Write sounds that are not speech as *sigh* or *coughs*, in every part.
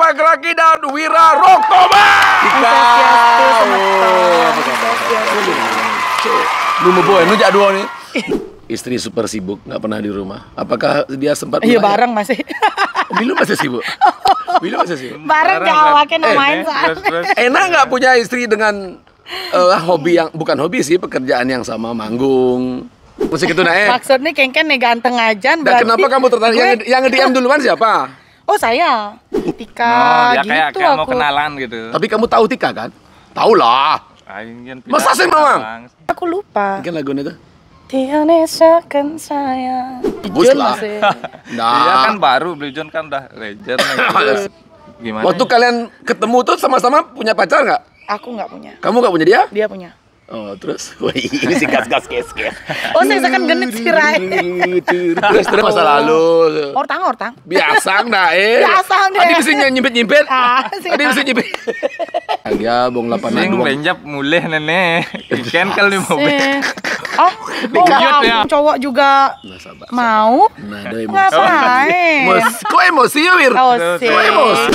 Bapak Geraki dan Wira Roktoba. Kita. Lu mau boy, lu dua nih. *laughs* Istri super sibuk, nggak pernah di rumah. Apakah dia sempat? Iya bareng masih. Oh, Bilu masih sibuk. *laughs* Bilu masih sibuk. Bareng namain eh, main eh, Enak nggak iya. punya istri dengan uh, hobi yang bukan hobi sih, pekerjaan yang sama manggung. Musik itu naik. Maksudnya kengken nih ganteng aja. Berarti... kenapa kamu tertarik? Gue... Yang, yang DM *laughs* duluan siapa? Oh saya, Tika nah, ya, gitu kayak, kayak aku. mau kenalan gitu. Tapi kamu tahu Tika kan? Tahu lah. Masa sih memang? Aku lupa. Ikan lagu itu? Tianesakan saya. Bagus lah. *laughs* nah. Dia kan baru, John kan udah legend. *laughs* Gimana? Waktu ya? kalian ketemu tuh sama-sama punya pacar nggak? Aku nggak punya. Kamu nggak punya dia? Dia punya. Oh, terus *laughs* woi ini si gas gas kes kes. Oh, saya akan genit Rai. terus terus masa lalu. Ortang ortang. Biasa dah *laughs* eh. Biasa deh. Ah, *laughs* Adi mesti nyimpit nyimpit. Adi mesti nyimpit. Dia bong lapan Sing benjap mulai nenek. Ikan kali mau be. Oh, bong ya. cowok juga mau. Nah, ada emosi. Ngapain? Kok emosi ya, Wir? Emosi. Kok emosi?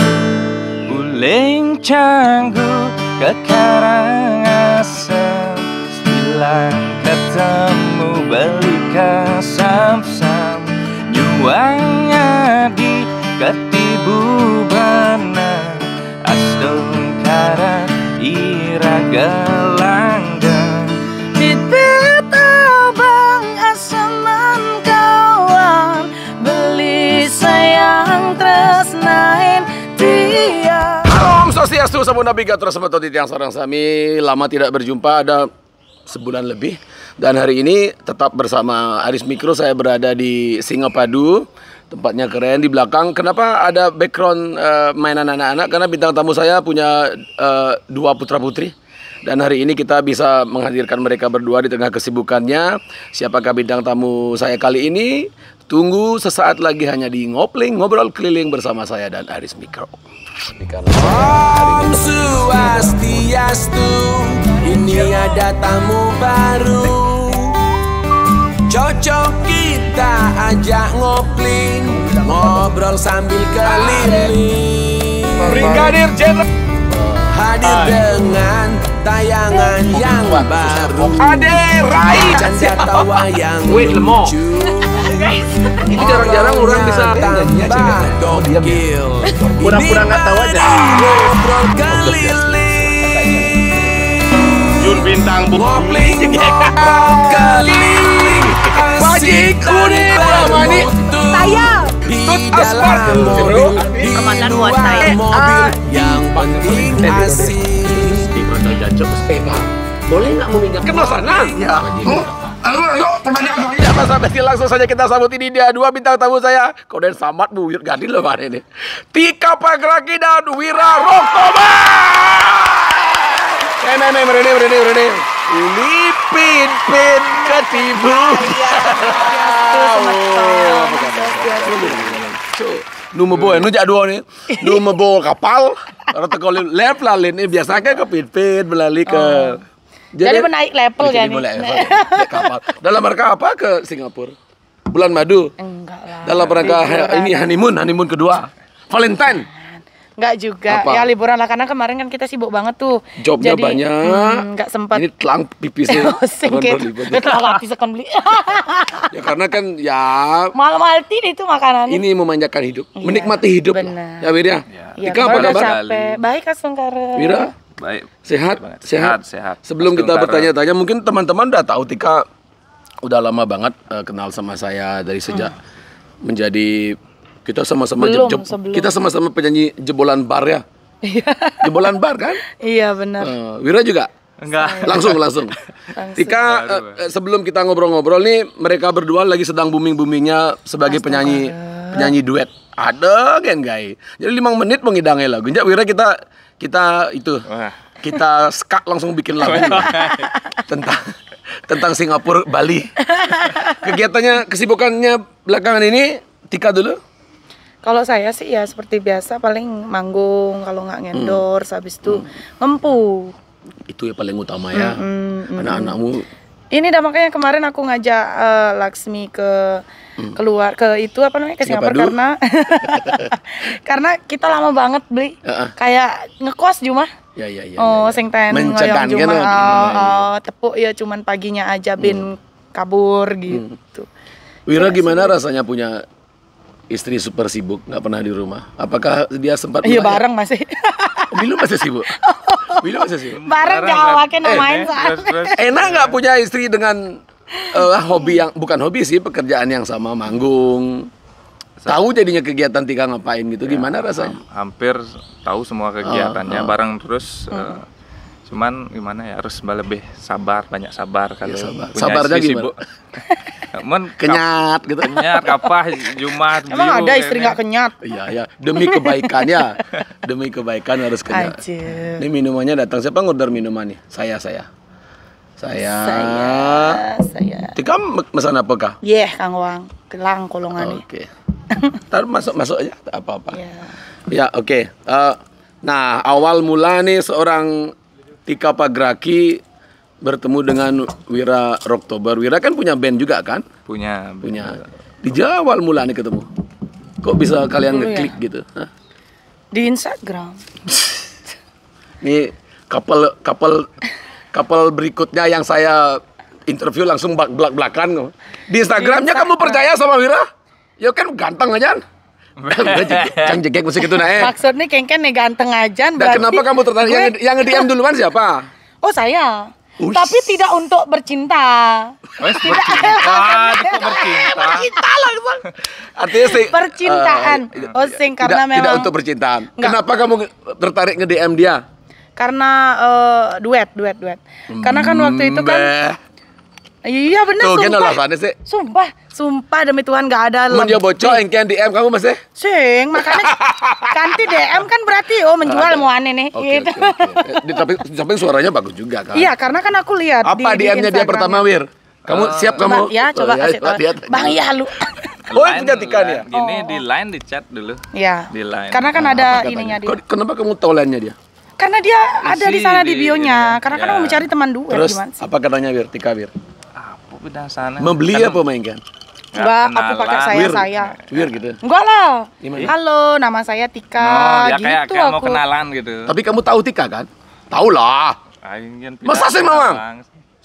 Uling canggu kekarangan bila ketemu beli kasam-sam juangnya di ketibu bana astungkara ira gelangga Bibit bang asaman kawan Beli sayang tresnain dia Om Swastiastu, Samu Nabi Gatur, Sama Totit Yang Sarang Sami Lama tidak berjumpa, ada sebulan lebih dan hari ini tetap bersama Aris Mikro saya berada di Singapadu tempatnya keren di belakang kenapa ada background uh, mainan anak-anak karena bintang tamu saya punya uh, dua putra putri dan hari ini kita bisa menghadirkan mereka berdua di tengah kesibukannya. Siapakah bintang tamu saya kali ini? Tunggu sesaat lagi hanya di Ngopling Ngobrol Keliling bersama saya dan Aris Mikro. Om Swastiastu ini ada tamu baru Cocok kita ajak ngopling Ngobrol sambil keliling Brigadir Jenderal Hadir dengan tayangan yang baru Ade Rai Canda tawa yang lucu ini jarang-jarang orang bisa tanya dokil Pura-pura gak tau aja Ngobrol keliling bintang bu kopling kali *laughs* wajib kuning ramani saya tut aspar bro komandan buat saya yang penting eh, eh, eh. asik di kota jancok sepeda boleh nggak mau meminjam ke sana ya Ya, Mas Abesti, langsung saja kita sambut ini dia dua bintang tamu saya kau dan Samad Buyut Gadil loh ini Tika Pagraki dan Wira Roktoba berani berani berani. pin ketibu. Nu mebo nu jak dua ni. Nu mebo kapal. Kalau lep lalin ni biasa ke ke pin pin ke jadi, naik level jadi kan level. kapal. Dalam rangka apa ke Singapura? Bulan madu? Enggak lah. Dalam rangka ini honeymoon, honeymoon kedua. Valentine. Enggak juga. Apa? Ya liburan lah karena kemarin kan kita sibuk banget tuh. Jobnya Jadi, banyak. Enggak hmm, sempat. Ini telang pipisnya. Telang hati sekon beli. *laughs* ya karena kan ya malam mahal itu makanan. Ini memanjakan hidup, ya, menikmati hidup. Benar. Ya Wirya. Ya. Ika iya, apa kabar? Baik Asungkara. Wira? Baik. Sehat? Sehat, sehat, sehat. Sebelum Mas kita bertanya-tanya mungkin teman-teman udah tahu Tika udah lama banget uh, kenal sama saya dari sejak hmm. menjadi kita sama-sama je, kita sama-sama penyanyi jebolan bar ya. Iya. jebolan bar kan? Iya benar. Uh, Wira juga? Enggak. Langsung langsung. langsung. Tika uh, sebelum kita ngobrol-ngobrol nih mereka berdua lagi sedang booming-boomingnya sebagai Astaga. penyanyi penyanyi duet. Ada kan guys. Jadi lima menit mengidangnya lagu. Jadi Wira kita kita itu kita skak langsung bikin lagu tentang tentang Singapura Bali. *laughs* Kegiatannya kesibukannya belakangan ini Tika dulu. Kalau saya sih ya seperti biasa paling manggung kalau nggak hmm. ngendor, hmm. habis itu hmm. ngempu. Itu ya paling utama ya. Hmm, hmm, hmm. Anak-anakmu ini dah makanya kemarin aku ngajak uh, Laksmi ke hmm. keluar ke itu apa namanya ke Singapura karena *laughs* karena kita lama banget beli uh -uh. kayak ngekos cuma ya, ya, ya, oh ya, ya. sing ngoyong cuma gitu, oh, gitu. oh, tepuk ya cuman paginya aja hmm. bin hmm. kabur gitu hmm. Wira ya, gimana rasanya punya istri super sibuk, nggak pernah di rumah. Apakah dia sempat? Iya bareng ya? masih. *laughs* Bilu masih sibuk. Oh. Bilu masih sibuk. Bareng jawabannya eh, main soalnya. Enak nggak punya istri dengan uh, hobi yang bukan hobi sih, pekerjaan yang sama manggung. Tahu jadinya kegiatan tiga ngapain gitu, ya, gimana rasanya? Hampir tahu semua kegiatannya, uh, uh. bareng terus. Uh, cuman gimana ya harus lebih sabar banyak sabar kalau ya, sabar. sabarnya istri sibuk *laughs* Men, kenyat gitu. Kenyat apa Jumat. Emang ada ya istri kan. nggak kenyat? Iya iya demi kebaikannya, demi kebaikan harus kenyat. Ajir. Ini minumannya datang siapa ngorder minuman nih? Saya saya. Saya. Saya. Saya. Tika pesan apa kah? Iya yeah, Kang Wang, kelang kolongan Oke. Okay. Ntar masuk masuk aja apa apa. Yeah. Ya oke. Okay. Uh, eh, nah awal mula nih seorang Tika Pagraki bertemu dengan Wira Roktober. Wira kan punya band juga kan? Punya. Punya. Di Jawa mula nih ketemu. Kok bisa iya, kalian iya. ngeklik ya? gitu? Hah? Di Instagram. *laughs* Nih kapal kapal kapal berikutnya yang saya interview langsung belak belakan. Di Instagramnya Instagram. kamu percaya sama Wira? Ya kan ganteng aja. Cang jegek musik itu eh. Maksudnya kengken nih ganteng aja. berarti. berarti kenapa kamu tertarik? yang Yang, yang DM duluan siapa? Oh saya. Ush. Tapi tidak untuk bercinta. Wes bercinta, tidak bercinta. Bercinta loh, Bang. Artinya sih percintaan. Uh, oh, sing karena tidak, memang tidak untuk percintaan. Enggak. Kenapa kamu tertarik nge-DM dia? Karena uh, duet, duet, duet. Karena kan waktu itu kan Iya benar. Tuh, kan alasannya sih. Sumpah, sumpah demi Tuhan gak ada. Men Menjual bocor, kian DM kamu masih? Ya? Sing, makanya ganti DM kan berarti oh menjual mau aneh nih. Okay, gitu. okay, okay. Tapi tapi suaranya bagus juga kan. Iya, karena kan aku lihat. Apa di, DM-nya dia pertama Wir? Kamu uh, siap kamu? Ya, oh, coba iya, kasih tahu. Bang ya lu. *laughs* Oh, itu gantikan ya? Gini di line di chat dulu. Iya. Di line. Karena kan nah, ada ininya dia. Kenapa kamu tahu line dia? karena dia Isi ada di sana di, di bionya. Ya. Karena kan ya. kan mau mencari teman dua Terus, Apa katanya Wir? Tika Wir? udah sana. Membeli apa mainkan? Enggak, aku pakai saya weird. saya. Weird gitu. Enggak lah. Halo, nama saya Tika. No, ya gitu kayak, aku. mau kenalan gitu. Tapi kamu tahu Tika kan? Tahu lah. Ah, kan Masa sih memang?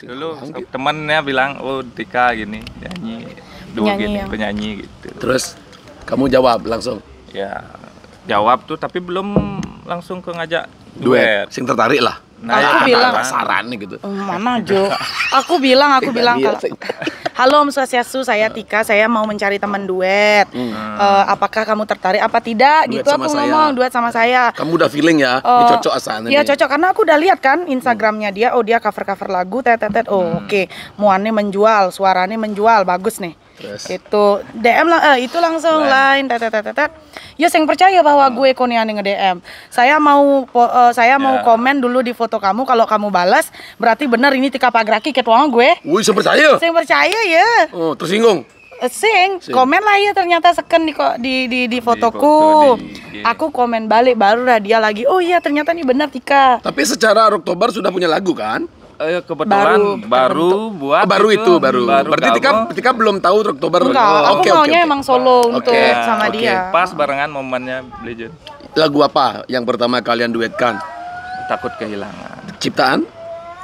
Dulu temennya bilang, "Oh, Tika gini, nyanyi dua gini, ya. penyanyi gitu." Terus kamu jawab langsung? Ya, jawab tuh tapi belum langsung ke ngajak duet, sing tertarik lah Nah, aku ya, bilang saran nih gitu. Oh, mana Mama Jo. Aku bilang, aku bilang kalau *laughs* Halo Om Swastiastu, saya Tika, saya mau mencari teman duet. Hmm. Uh, apakah kamu tertarik apa tidak? Duet gitu aku saya. ngomong duet sama saya. Kamu udah feeling ya? Uh, ini eh, cocok asalnya. Iya, cocok karena aku udah lihat kan hmm. Instagramnya dia. Oh, dia cover-cover lagu tetetet. Oh, hmm. oke. Okay. Muannya menjual, suaranya menjual, bagus nih itu DM lah eh, itu langsung line tetetetetet, ya yang percaya bahwa hmm. gue Konian nge-DM. Saya mau uh, saya yeah. mau ya. komen dulu di foto kamu kalau kamu balas berarti benar ini tika pagraki ketuang gue. Wih, saya percaya. Saya percaya ya. Oh, tersinggung. Eh, sing, Sing, komen lah ya ternyata seken di di di, di fotoku. Di foto, di, di. Aku komen balik baru dia lagi. Oh iya ternyata ini benar Tika. Tapi secara Oktober sudah punya lagu kan? Eh, kebetulan baru, baru buat oh, baru itu, itu baru. baru Berarti ketika Tika Tika belum tahu Oktober. Enggak, oh, aku okay, maunya okay, emang solo okay. untuk sama okay. dia. Pas barengan momennya Legend. Lagu apa yang pertama kalian duetkan? Takut kehilangan. Ciptaan?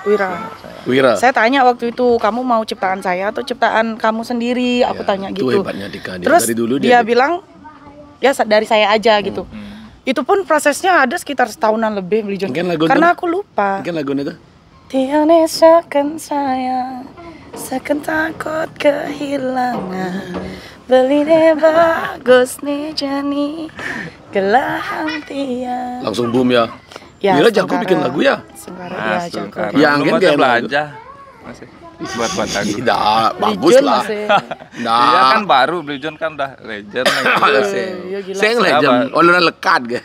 Wira. Wira. Saya tanya waktu itu kamu mau ciptaan saya atau ciptaan kamu sendiri? Aku ya, tanya itu gitu. Hebatnya Dika. Dia Terus dari dulu dia, dia bilang ya dari saya aja hmm, gitu. Hmm. Itu pun prosesnya ada sekitar setahunan lebih beli John. Karena aku lupa. Mungkin lagunya itu Tiada seakan saya Seakan takut kehilangan Beli deh bagus nih jani Gelahan tiang Langsung boom ya Ya, Mira jago bikin lagu ya? Sungkara, nah, ya, jago. Ya, yang belanja. Masih buat aku. tidak bagus legend lah nah iya kan baru John kan udah legend *laughs* iya, iya, saya yang legend iya, orang lekat kan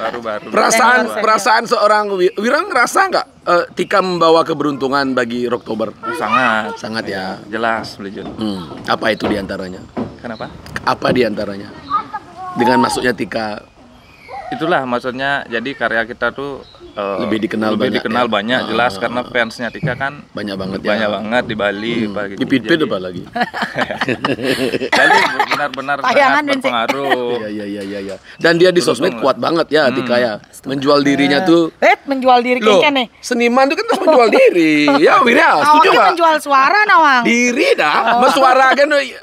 baru baru perasaan perasaan seorang Wirang ngerasa nggak uh, Tika membawa keberuntungan bagi Oktober sangat sangat ya jelas John. hmm. apa itu diantaranya kenapa apa diantaranya dengan masuknya Tika itulah maksudnya jadi karya kita tuh uh, lebih dikenal lebih banyak dikenal ya? banyak ah, jelas ah, karena ah. fansnya Tika kan banyak banget ya. banyak banget di Bali hmm. pagi gitu. pipit apa lagi *laughs* benar-benar sangat berpengaruh *laughs* iya iya iya iya ya. dan dia di Terus sosmed kuat banget ya hmm. Tika ya menjual dirinya eh, tuh eh menjual diri Loh, nih seniman tuh kan harus *laughs* menjual diri ya Wirya setuju nggak menjual suara nawang diri dah oh. mesuara kan eh,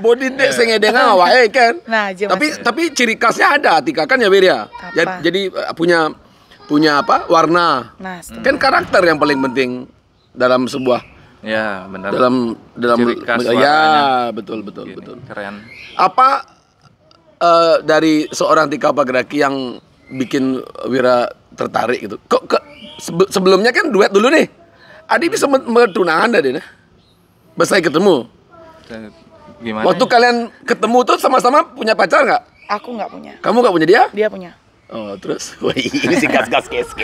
body dek iya. sing edeng awake kan. Nah, tapi tapi ciri khasnya ada Tika kan ya Wirya. Jadi punya punya apa warna nah, kan karakter yang paling penting dalam sebuah ya benar dalam dalam ya betul betul Gini, betul keren apa uh, dari seorang Tika Pagraki yang bikin Wira tertarik gitu kok ke, sebe, sebelumnya kan duet dulu nih Adi bisa bertunangan dari nih bisa ketemu Gimana? Waktu ya? kalian ketemu tuh sama-sama punya pacar nggak? Aku nggak punya. Kamu nggak punya dia? Dia punya. Oh, terus *laughs* woi ini si gas gas gas *laughs*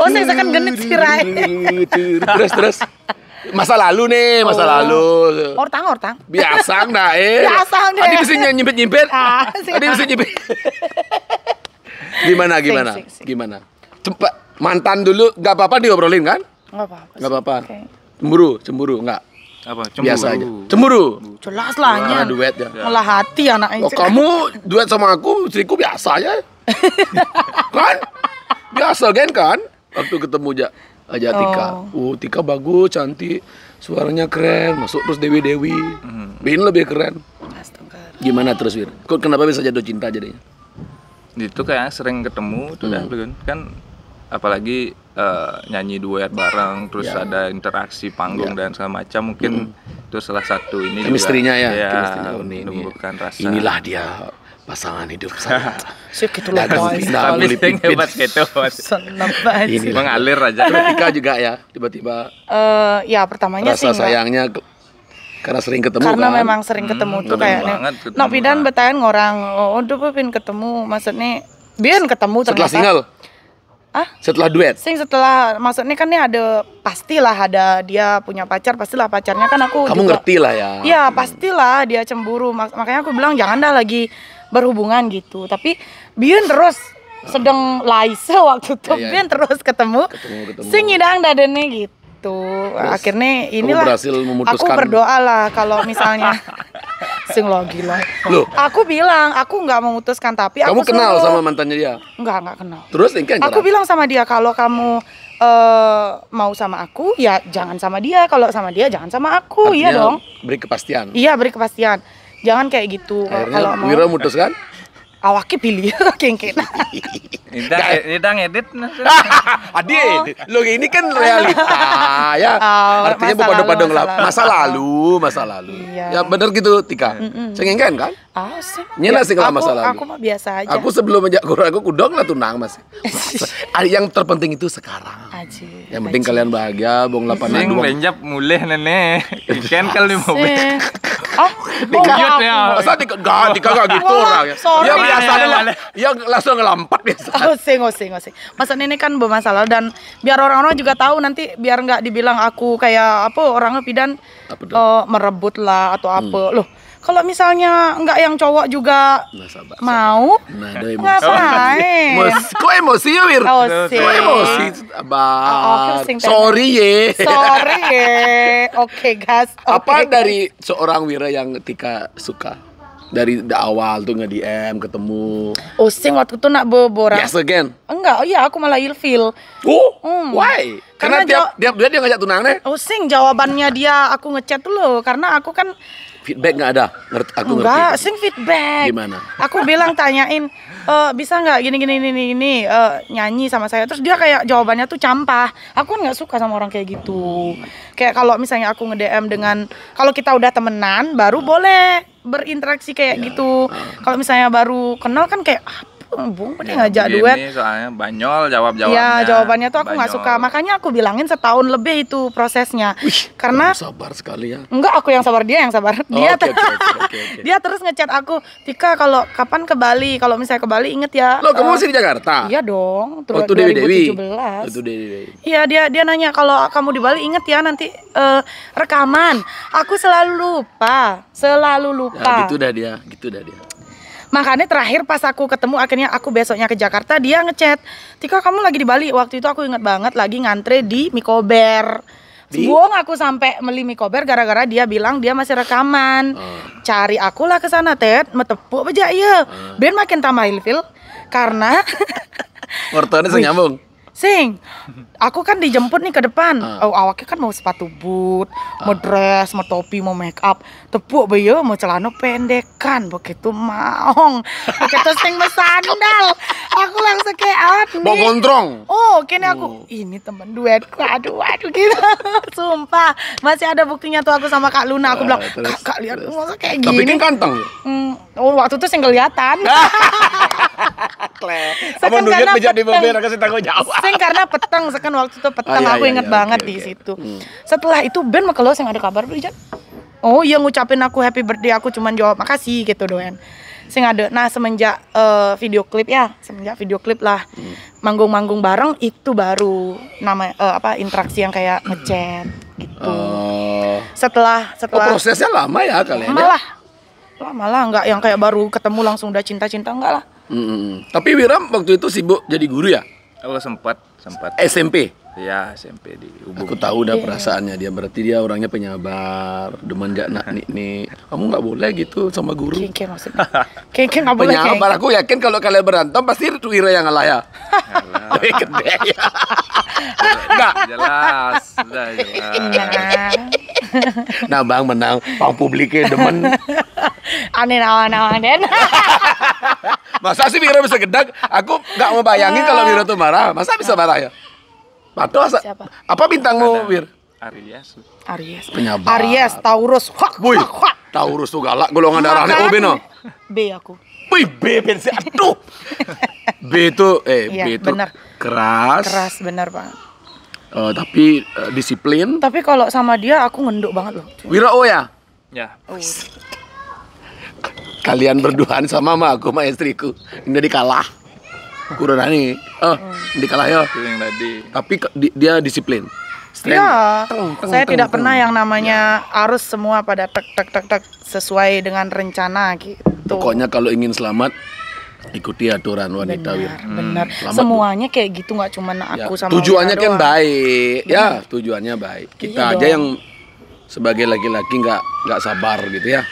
Oh, saya akan genit sih, Rai. terus terus masa lalu nih masa oh. lalu ortang ortang biasa enggak, *laughs* eh biasa enggak. tadi mesti nyimpit nyimpit tadi mesti nyimpit gimana gimana sing, sing, sing. gimana cepat mantan dulu nggak apa apa diobrolin kan nggak apa apa nggak apa, apa okay. cemburu cemburu nggak apa cemburu. biasa aja cemburu jelas lah ya. duet ya Malah hati anaknya oh, kamu duet sama aku istriku biasa aja *laughs* kan? Biasa gen kan? Waktu ketemu aja aja Tika. Oh. Uh, Tika bagus, cantik, suaranya keren, masuk terus Dewi Dewi. Hmm. Bin lebih keren. Gimana terus Wir? Kok kenapa bisa jatuh cinta jadinya? Itu kayak sering ketemu tuh hmm. kan, kan apalagi uh, nyanyi duet bareng terus yeah. ada interaksi panggung yeah. dan segala macam mungkin hmm. itu salah satu ini misterinya juga, ya, ya ya ini, ini. rasa inilah dia pasangan hidup saya. Sih *laughs* gitu loh. Gak beli pimpin. Hebat gitu. Senang banget. Ini mengalir aja. Ketika juga ya tiba-tiba. Uh, ya pertamanya rasa sih. Rasa sayangnya karena sering ketemu karena kan? memang sering ketemu hmm, tuh kayak Nah Nak pidan bertanya orang. Oh, udah oh, pin ketemu maksudnya. Biar ketemu ternyata. Setelah single. Ah? Setelah duet. Sing setelah maksudnya kan nih ada pastilah ada dia punya pacar, pastilah pacarnya kan aku Kamu juga, ngerti lah ya. Iya, pastilah dia cemburu. Makanya aku bilang jangan dah lagi berhubungan gitu tapi biar terus sedang laise waktu itu ya. terus ketemu, ketemu, ketemu. sing dadene gitu Terus, akhirnya inilah aku berdoa lah kalau misalnya *laughs* sing lo gila Loh. aku bilang aku nggak memutuskan tapi kamu aku kenal suruh, sama mantannya dia nggak nggak kenal terus aku aku bilang sama dia kalau kamu Uh, mau sama aku ya jangan sama dia kalau sama dia jangan sama aku Artinya, iya dong beri kepastian iya beri kepastian jangan kayak gitu akhirnya kalau Wira mutus kan awaknya pilih Ini dang edit. ngedit. *laughs* Adit, oh. lo ini kan realita *laughs* ya. Oh, Artinya bukan pada lah. Masa lalu, masa lalu. Iya. Ya benar gitu Tika. Mm -mm. kan? Ah, sih. Ini sih kalau masa lalu. Aku mah biasa aja. Aku sebelum menjak kurang aku kudong lah tunang mas. *laughs* yang terpenting itu sekarang. Aji. Yang penting kalian bahagia, bong lapan Sing lenjap mulai nenek. Ikan kalau mau. Oh, oh, ya. Masa Tika enggak, tiga gitu orang ya? Sorry. Ya, biasanya iya, lah ya langsung ngelampat biasa *laughs* oseng oseng oseng masa ini kan bermasalah dan biar orang-orang juga tahu nanti biar nggak dibilang aku kayak apa orangnya pidan uh, eh, merebut lah atau hmm. apa loh kalau misalnya nggak yang cowok juga mau nggak ngapain kok emosi ya Wir oh, kok emosi oh, sorry ya sorry ya *laughs* oke gas guys apa dari seorang Wira yang ketika suka dari awal tuh nggak DM ketemu oh sing waktu itu nak bobora. yes again enggak oh iya aku malah ilfil oh hmm. why karena, karena tiap, tiap dia dia ngajak tunangnya. oh sing jawabannya dia aku ngechat dulu karena aku kan feedback nggak ada ngerti aku ngerti nggak sing feedback gimana aku bilang tanyain e, bisa nggak gini gini ini ini e, eh, nyanyi sama saya terus dia kayak jawabannya tuh campah aku kan nggak suka sama orang kayak gitu kayak kalau misalnya aku nge DM dengan kalau kita udah temenan baru boleh berinteraksi kayak ya. gitu kalau misalnya baru kenal kan kayak ah, bung penting ya, ngajak duet soalnya banyol jawab jawabannya ya jawabannya tuh aku nggak suka makanya aku bilangin setahun lebih itu prosesnya Wih, karena sabar sekali ya enggak aku yang sabar dia yang sabar oh, dia okay, okay, okay, okay, okay. *laughs* dia terus ngechat aku Tika kalau kapan ke Bali kalau misalnya ke Bali inget ya lo uh, eh, masih di Jakarta iya dong terus oh, Dewi Dewi Dewi Dewi iya dia dia nanya kalau kamu di Bali inget ya nanti uh, rekaman aku selalu lupa selalu lupa ya, gitu dah dia gitu dah dia Makanya terakhir pas aku ketemu akhirnya aku besoknya ke Jakarta dia ngechat, "Tika, kamu lagi di Bali." Waktu itu aku inget banget lagi ngantre di Mikober. Buang aku sampai meli Mikober gara-gara dia bilang dia masih rekaman. Uh. Cari aku lah ke sana, Ted, metepuk aja iya. Uh. Ben makin tambah ilfil karena Wartawan nyambung Sing, aku kan dijemput nih ke depan. Uh. Oh, awaknya kan mau sepatu boot, uh. mau ah. dress, mau topi, mau make up. Tepuk beyo mau celana pendek kan begitu maong. Begitu sing sandal. Aku langsung kayak nih. Mau gondrong. Oh, kini aku uh. ini temen duetku. Aduh, aduh gitu. *laughs* Sumpah, masih ada buktinya tuh aku sama Kak Luna. Aku ah, bilang, "Kak, kak lihat masa kayak gini." Tapi kan kantong. Hmm, Oh, waktu itu sing kelihatan. *laughs* Kle. Sama di menjadi aku kasih tanggung jawab. Sing karena petang, sekarang waktu itu petang oh, iya, aku iya, inget iya. banget di situ. Hmm. Setelah itu Ben mau keluar yang ada kabar Brijan. Oh iya ngucapin aku happy birthday aku cuman jawab makasih gitu doyan. Sing ada. Nah semenjak eh, video klip ya, semenjak video klip lah hmm. manggung-manggung bareng itu baru nama eh, apa interaksi yang kayak ngechat gitu. Oh. setelah setelah prosesnya lama ya kalian. Ya? Malah lah malah nggak yang kayak baru ketemu langsung udah cinta-cinta enggak lah hmm. tapi Wiram waktu itu sibuk jadi guru ya aku oh, sempat sempat SMP ya SMP di Ubung aku tahu udah iya. perasaannya dia berarti dia orangnya penyabar demen gak nak nih kamu nggak boleh gitu sama guru kengkeng maksudnya kengkeng nggak boleh penyabar aku yakin kalau kalian berantem pasti itu Wira yang ngalah ya gede ya nggak jelas jelas nah bang menang bang publiknya demen aneh nawan nawan den. *laughs* Masa sih Wiro bisa gedak? Aku nggak mau bayangin kalau Wiro tuh marah. Masa bisa marah ya? Patuh Siapa? Apa bintangmu, Wir? Aries. Aries. Penyabar. Aries, Taurus. Hak, hak, Taurus tuh galak golongan darahnya oh, B no. B aku. Wih, B pensi. Aduh. *laughs* B itu eh ya, B itu iya, bener. keras. Keras benar, Pak. Uh, tapi uh, disiplin. Tapi kalau sama dia aku ngenduk banget loh. Wira O oh ya? Ya. Oh kalian berduaan sama mah aku sama istriku ini dikalah kurang nih oh dikalah ya tapi di, dia disiplin Strength. Ya, teng, teng, saya teng, tidak teng. pernah yang namanya ya. arus semua pada tek tek tek tek sesuai dengan rencana gitu. Pokoknya kalau ingin selamat ikuti aturan wanita benar, hmm. Benar. Semuanya tuh. kayak gitu nggak cuma ya, aku ya. sama Tujuannya kan baik. Ya, iya. tujuannya baik. Kita iya aja dong. yang sebagai laki-laki nggak -laki nggak sabar gitu ya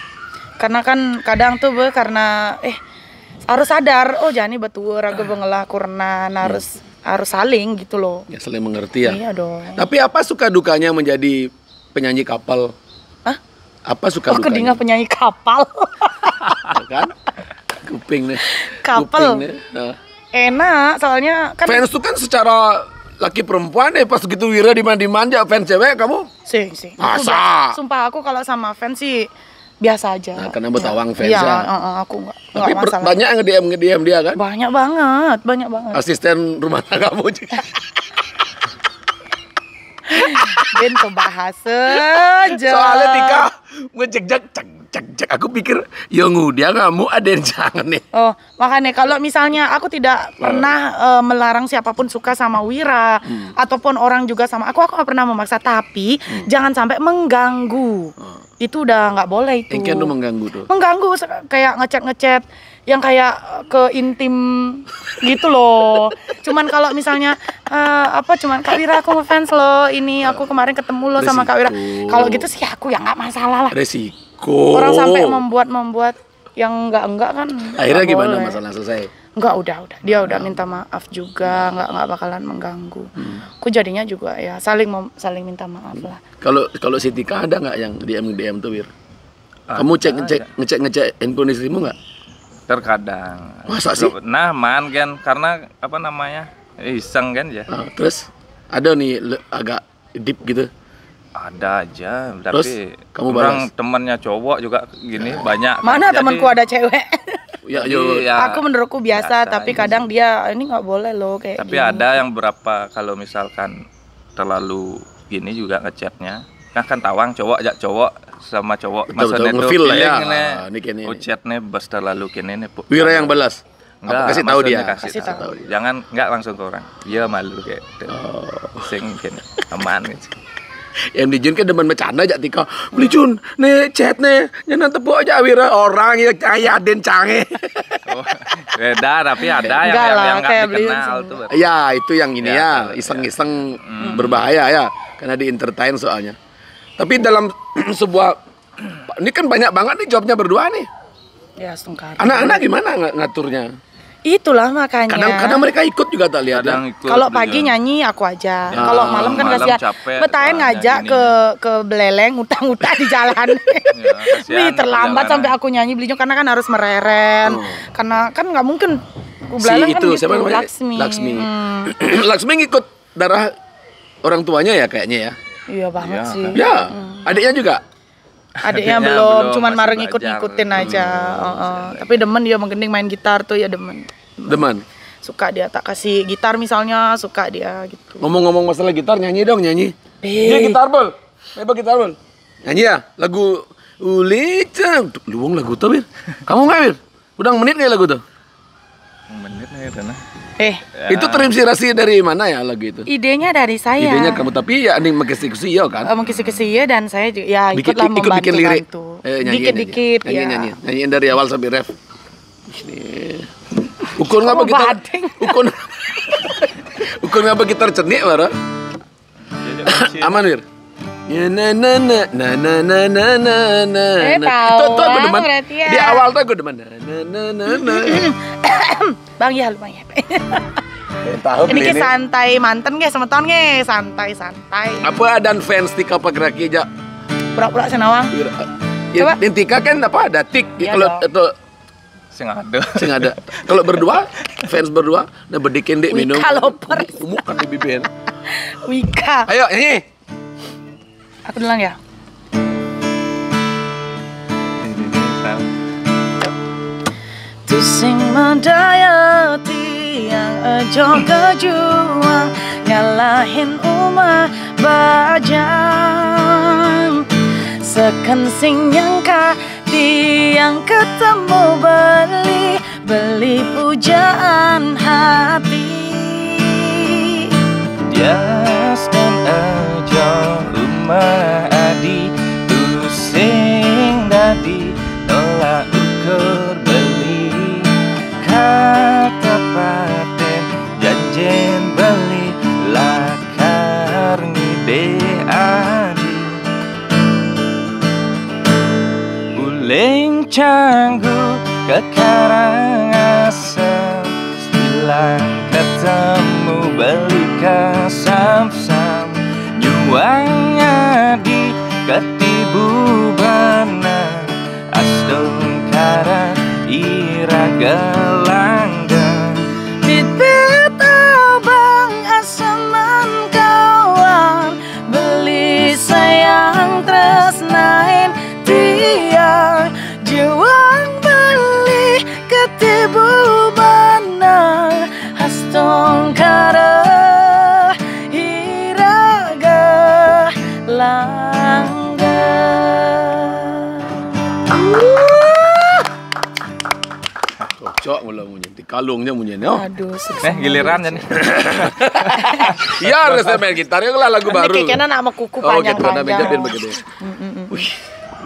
karena kan kadang tuh be karena eh harus sadar oh jani betul ragu bengelah kurna nah, iya. harus hmm. harus saling gitu loh ya saling mengerti ya iya dong tapi apa suka dukanya menjadi penyanyi kapal Hah? apa suka oh, dukanya penyanyi kapal *laughs* ya kan kuping nih kapal kuping nih. Nah. enak soalnya kan fans tuh kan secara laki perempuan deh ya, pas gitu Wira dimanja-manja fans cewek kamu sih sih masa sumpah aku kalau sama fans sih biasa aja. Nah, karena betawang iya, ya. Venza. Iya, uh, eh, aku nggak. Tapi gak masalah. banyak yang ngediam ngediam dia kan? Banyak banget, banyak banget. Asisten rumah tangga kamu juga. *laughs* Ben bahasa aja. Soalnya Tika ngejek-jek cek cek cek. Aku pikir ya dia mau ada yang jangan nih. Oh makanya kalau misalnya aku tidak eh. pernah uh, melarang siapapun suka sama Wira hmm. ataupun orang juga sama aku aku gak pernah memaksa tapi hmm. jangan sampai mengganggu. Hmm itu udah nggak boleh itu. Engkian tuh mengganggu tuh. Mengganggu kayak ngechat-ngechat yang kayak ke intim gitu loh. Cuman kalau misalnya uh, apa cuman Kak Wira aku ngefans loh ini aku kemarin ketemu loh sama Kak Wira. Kalau gitu sih aku ya nggak masalah lah. Resiko. Orang sampai membuat membuat yang enggak enggak kan. Akhirnya gimana boleh. masalah selesai? nggak udah udah dia udah minta maaf juga hmm. nggak nggak bakalan mengganggu hmm. ku jadinya juga ya saling mau saling minta maaf hmm. lah kalau kalau si Tika ada nggak yang DM DM tuh Wir kamu cek ngecek cek, ngecek ngecek handphone istrimu nggak terkadang masa sih nah man kan karena apa namanya iseng kan ya uh, terus ada nih agak deep gitu ada aja tapi Terus, kamu orang temannya cowok juga gini ya. banyak mana kan? temanku ada cewek ya, yo. ya aku menurutku biasa, ya, tapi kadang dia ini nggak boleh loh kayak tapi gini. ada yang berapa kalau misalkan terlalu gini juga ngechatnya nah kan tawang cowok aja cowok sama cowok betul, maksudnya itu lah ya. ini nah, ucatnya oh, bas terlalu kini nih Wira yang balas Enggak, Apa kasih tahu dia. Kasih, kasih tahu. tahu. Jangan nggak langsung ke orang. Dia malu kayak gitu. Oh. Sing gini, aman gitu yang dijun ke demen bercanda aja tika beli jun nih chat nih nyana tepuk aja wira orang ya kaya aden cange oh, beda tapi ada yang yang, lah, yang kayak dikenal tuh ya itu yang ini ya, iseng-iseng berbahaya ya karena di entertain soalnya tapi dalam *clears throat* sebuah ini kan banyak banget nih jawabnya berdua nih ya sungkar anak-anak gimana ngaturnya Itulah makanya. Kadang-kadang mereka ikut juga tak lihat. Kalau pagi nyanyi aku aja. Ya, Kalau malam kan kasihan. Betain ngajak ke ke beleleng utang-utang di jalan. *laughs* ya, Wih, terlambat sampai aku nyanyi belinya karena kan harus mereren. Oh. Karena kan nggak mungkin Kublalang si kan itu gitu, siapa namanya? Laksmi. Laksmi. Hmm. *clears throat* Laksmi ngikut darah orang tuanya ya kayaknya ya. Iya banget ya, sih. Ya, hmm. adiknya juga adiknya belum, belum cuman mareng ikut-ikutin aja hmm, oh, tapi demen dia menggending main gitar tuh ya demen demen, suka dia tak kasih gitar misalnya suka dia gitu ngomong-ngomong masalah gitar nyanyi dong nyanyi dia eh. gitar bol bebas gitar bol nyanyi ya lagu ulica luang lagu tuh bir kamu nggak bir udah menit nggak lagu tuh menit nih karena Eh, ya. itu terinspirasi dari mana ya lagu itu? Idenya dari saya. Idenya kamu tapi ya ini mengkisi kisi ya kan? Oh, mengkisi kisi ya dan saya juga ya ikut lah membantu. Ikut bikin lirik. Eh, dikit dikit Nyanyi ya. Nyanyiin, nyanyi. Nyanyi dari awal sampai ref. Ini Ukur ngapa kita? Ukur *laughs* Ukur ngapa begitu cenik, Mara? Aman, Wir. Ya Eh tahu. tuh Berarti ya. Di awal tuh gue *coughs* Bang ya, Bang eh, Tahu ini kayak santai mantan ge sama tahun santai santai. Apa dan fans tika apa gerak aja? Pura-pura senawang. Ya, iya, tika kan apa ada tik iya kalau itu sing ada sing ada kalau berdua fans berdua nah berdikin minum wika loper bukan lebih ben wika ayo ini. Aku ulang ya. Tusing mandaya tiang ejo kejuang Ngalahin uma bajang Seken sing nyangka tiang ketemu beli Beli pujaan hati Yes, and I adi Tusing dadi Tolak ukur beli Kata paten Janjen beli Lakar ngide adi Uling canggu Kekarang asam Sebilang ketemu beli kasam-sam juang. Good. lalungnya munyen yo. Oh. Aduh, Eh, giliran nih. *laughs* ya harus main gitar ya lagu baru. Ini kayaknya nama kuku panjang Oh, gitu, panjang. begitu. Mm, mm, mm, Wih,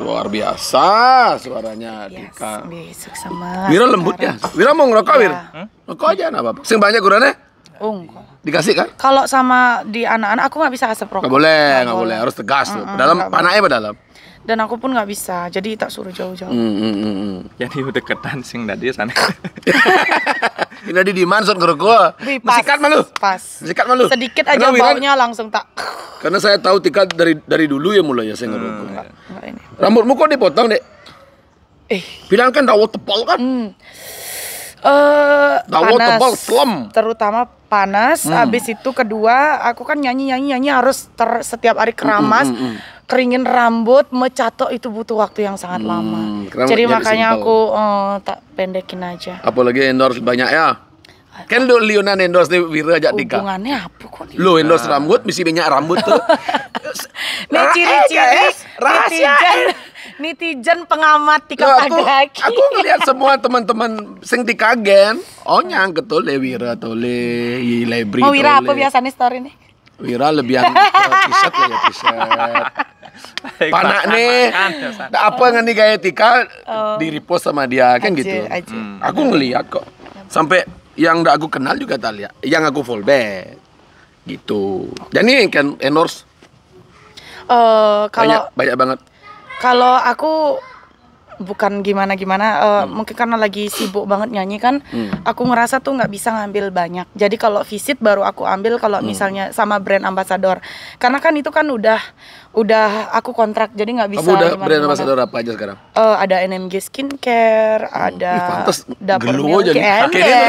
luar biasa suaranya yes, Dika. Wira lembut ya. Wira mau ngerokok, iya. Wir? Hmm? Rokok aja enggak apa-apa. Sing banyak gurane? Oh, Ungkol. Dikasih kan? Kalau sama di anak-anak aku nggak bisa asap rokok. Nggak boleh, nggak boleh. boleh. Harus tegas mm -mm, tuh. Dalam panahnya dalam dan aku pun nggak bisa jadi tak suruh jauh-jauh mm, mm, mm. jadi udah ketan sing tadi sana *laughs* ini tadi di Manson ke gua sikat malu pas sikat malu sedikit aja karena baunya wiran, langsung tak karena saya tahu tika dari dari dulu ya mulanya saya ngerokok hmm, enggak, enggak rambutmu kok dipotong dek eh bilang kan dawo tebal kan hmm. Uh, eh, Dawo panas, tebal, plem. terutama panas hmm. habis itu kedua aku kan nyanyi nyanyi nyanyi harus ter, setiap hari keramas hmm, hmm, hmm. hmm. keringin rambut mecatok itu butuh waktu yang sangat hmm, lama jadi, jadi makanya simple. aku um, tak pendekin aja apalagi endorse banyak ya Kan lu Lionan endorse nih Wira aja tiga. Hubungannya apa kok? Lu endorse rambut mesti banyak rambut tuh. Ini *laughs* ciri-ciri rahasia netizen pengamat tika aku, Aku ngeliat semua teman-teman sing kagen. oh nyang le Wira tole, Lebri tole. Oh Wira apa biasanya story nih? Wira lebih yang eh, t ya t *laughs* Panak nih. Ya, apa yang nih kayak Tika oh. di repost sama dia kan gitu. Hmm. Aku ngeliat kok. Sampai yang gak aku kenal juga tali ya, Yang aku follow back. Gitu. Jadi kan endorse Uh, kalau banyak, banyak banget kalau aku bukan gimana gimana uh, eh, hmm. mungkin karena lagi sibuk banget nyanyi kan hmm. aku ngerasa tuh nggak bisa ngambil banyak jadi kalau visit baru aku ambil kalau hmm. misalnya sama brand ambassador karena kan itu kan udah udah aku kontrak jadi nggak bisa kamu udah gimana, brand ambassador apa aja sekarang uh, ada NMG skincare hmm. ada dapur milk aja akhirnya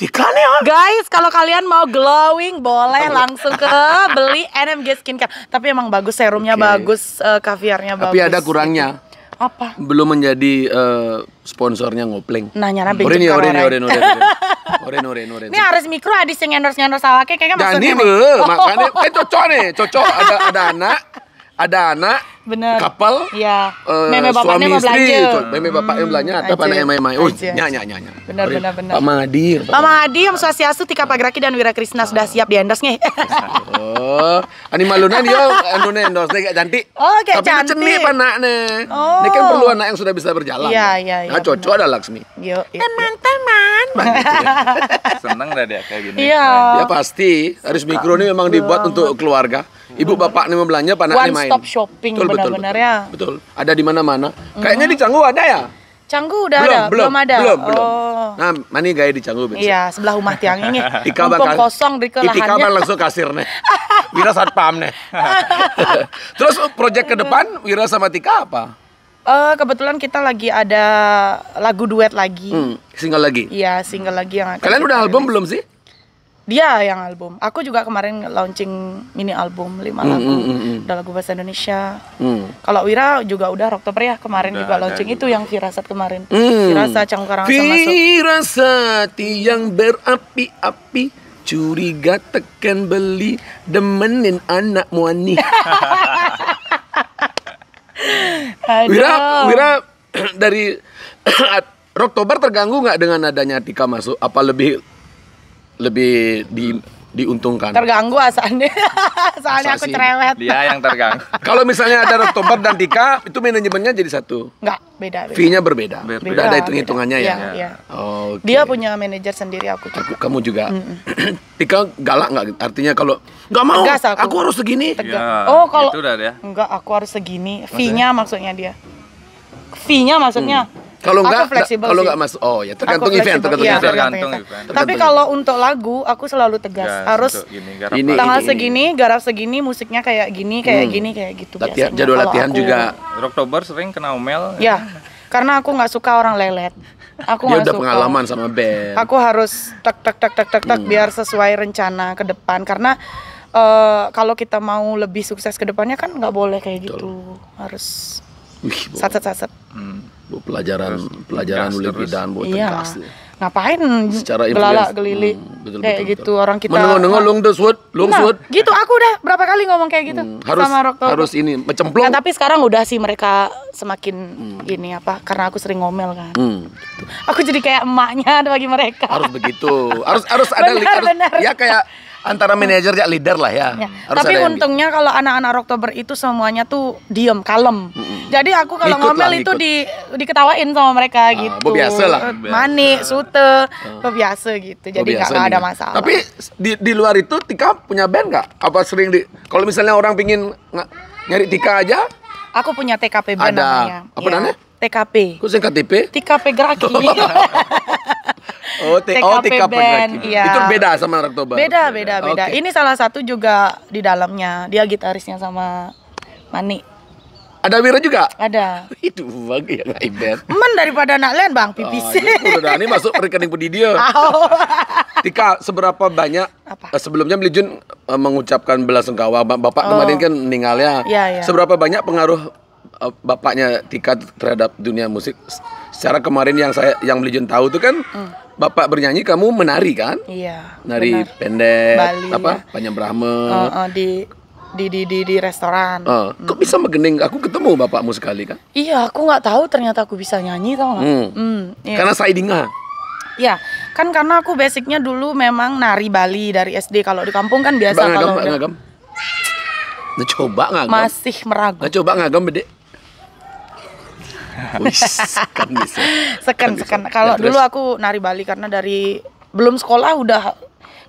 iklannya guys kalau kalian mau glowing boleh langsung ke beli NMG skincare tapi emang bagus serumnya okay. bagus uh, kaviarnya bagus tapi ada kurangnya apa belum menjadi uh, sponsornya ngopling. nah nyana pinjam oren ya oren oren oren oren oren oren ini harus mikro adis yang endorse endorse awake kayaknya maksudnya nih oh. makanya eh cocok nih cocok ada ada anak ada anak Bener. kapal ya uh, eh, meme gitu. hmm. bapaknya mau belanja meme bapaknya belanja ada anak yang main-main oh nyanyi nyanyi benar benar benar Pak Mahdi Pak Mahdi Om Swastiastu Tika Pagraki dan Wira Krisna sudah siap di oh, *laughs* anu endorse nih oh ani malunan yo anu endorse deh cantik oh kayak tapi cantik tapi panaknya oh. ini kan perlu oh. anak yang sudah bisa berjalan iya iya iya nah cocok ada Laksmi yo teman-teman *laughs* seneng dah dia kayak gini iya ya pasti harus mikro ini memang dibuat iya. untuk keluarga Ibu bapak nih belanja, anak nih main. One stop shopping benar-benar ya. Betul. Ada di mana-mana. mm Kayaknya di Canggu ada ya? Canggu udah belum, ada, belum, belum ada. Belum, belum. Oh. Nah, mana gaya di Canggu biasa. Iya, sebelah rumah tiang ini. Tika *laughs* bakal kosong di kelahannya. Tika bakal langsung kasir nih. *laughs* Wira saat pam nih. *laughs* Terus proyek ke depan Wira sama Tika apa? Uh, kebetulan kita lagi ada lagu duet lagi. Hmm, single lagi. Iya, single lagi yang akan Kalian udah album belum sih? dia yang album. Aku juga kemarin launching mini album lima hmm, lagu, mm, mm, mm. udah lagu bahasa Indonesia. Mm. Kalau Wira juga udah Oktober ya kemarin udah, juga launching itu yang firasat kemarin. Mm. Firasat cangkarang Firasat yang berapi-api curiga tekan beli demenin anak muani. *laughs* Wira, Wira *clears throat* dari Oktober *clears throat* terganggu nggak dengan adanya Tika masuk? Apa lebih lebih di diuntungkan. Terganggu asalnya. *laughs* Soalnya Asasi. aku cerewet. Dia yang terganggu. *laughs* Kalau misalnya ada Oktober dan Tika, itu manajemennya jadi satu. Enggak, beda. beda. Fee-nya berbeda. Beda, ada hitung-hitungannya ya. ya. ya. Oh, okay. Dia punya manajer sendiri aku juga. Aku, kamu juga. *clears throat* Tika galak nggak? Artinya kalau nggak mau, Tegas aku. aku harus segini. Ya, oh, kalau itu Enggak, aku harus segini. Fee-nya maksudnya dia. Fee-nya maksudnya hmm kalau enggak, kalau enggak mas, oh ya tergantung aku event, tergantung, iya, event. tergantung event. event Tapi kalau untuk lagu, aku selalu tegas, ya, harus gini, ini, tanggal ini, segini, garap segini, musiknya kayak gini, kayak hmm. gini, kayak gitu. Latihan, biasanya. jadwal latihan aku, juga. Oktober sering kena omel. Ya, karena aku nggak suka orang lelet. Aku Dia udah suka. pengalaman sama band. Aku harus tak tak tak tak tak tek hmm. biar sesuai rencana ke depan karena uh, kalau kita mau lebih sukses ke depannya kan nggak boleh kayak Betul. gitu, harus Wih, sat sat sat. Hmm. pelajaran terus, pelajaran ulik bidan buat iya. Ngapain secara gelala gelili hmm, betul, kayak betul, gitu orang kita menengok nengok long sword, long nah, gitu aku udah berapa kali ngomong kayak gitu hmm, harus sama Rokto. harus ini mecemplung. nah, tapi sekarang udah sih mereka semakin hmm. ini apa karena aku sering ngomel kan hmm. Gitu. aku jadi kayak emaknya *laughs* bagi mereka harus begitu harus harus ada benar, harus, benar. ya kayak antara hmm. manajer ya leader lah ya. ya. Tapi untungnya gitu. kalau anak-anak Oktober itu semuanya tuh diem, kalem. Mm -hmm. Jadi aku kalau ngomel itu di diketawain sama mereka ah, gitu. Biasa lah. manik, sute, ah. biasa gitu. Jadi nggak ada masalah. Tapi di, di luar itu Tika punya band nggak? Apa sering di kalau misalnya orang pingin nyari Tika aja? Aku punya TKP band ada. namanya. Apa ya. namanya? TKP. Kok KTP? TKP Geraki. *laughs* Oh, TKP, oh, TKP band, Ya. Itu beda sama anak Beda, beda, beda. Okay. Ini salah satu juga di dalamnya. Dia gitarisnya sama Mani. Ada Wira juga? Ada. *laughs* Itu bang ya band. Men daripada anak lain bang ah, pipis. Oh, udah ini masuk rekening pedi dia. Oh. Tika seberapa banyak Apa? Eh, sebelumnya Beli Jun eh, mengucapkan belasungkawa, bapak oh. kemarin kan meninggal Ya, ya. Iya. Seberapa banyak pengaruh Eh, bapaknya Tika terhadap dunia musik. Secara kemarin yang saya yang Beli tahu tuh kan hmm. bapak bernyanyi kamu menari kan? Iya. Nari benar. pendek Bali, apa? Ya. Panjang Brahma. Uh, uh, di di di di, di restoran. Uh, kok hmm. bisa menggening? Aku ketemu bapakmu sekali kan? Iya, aku nggak tahu ternyata aku bisa nyanyi tau nggak? Hmm. Hmm, iya. Karena dengar Ya, kan karena aku basicnya dulu memang nari Bali dari SD. Kalau di kampung kan biasa kalau ngagam, nggak ngagam. Nah, coba ngagam. Masih meragu. Nah, coba ngagam bede. *laughs* sekan sekan. Seken, Kalau ya, dulu aku nari Bali karena dari belum sekolah udah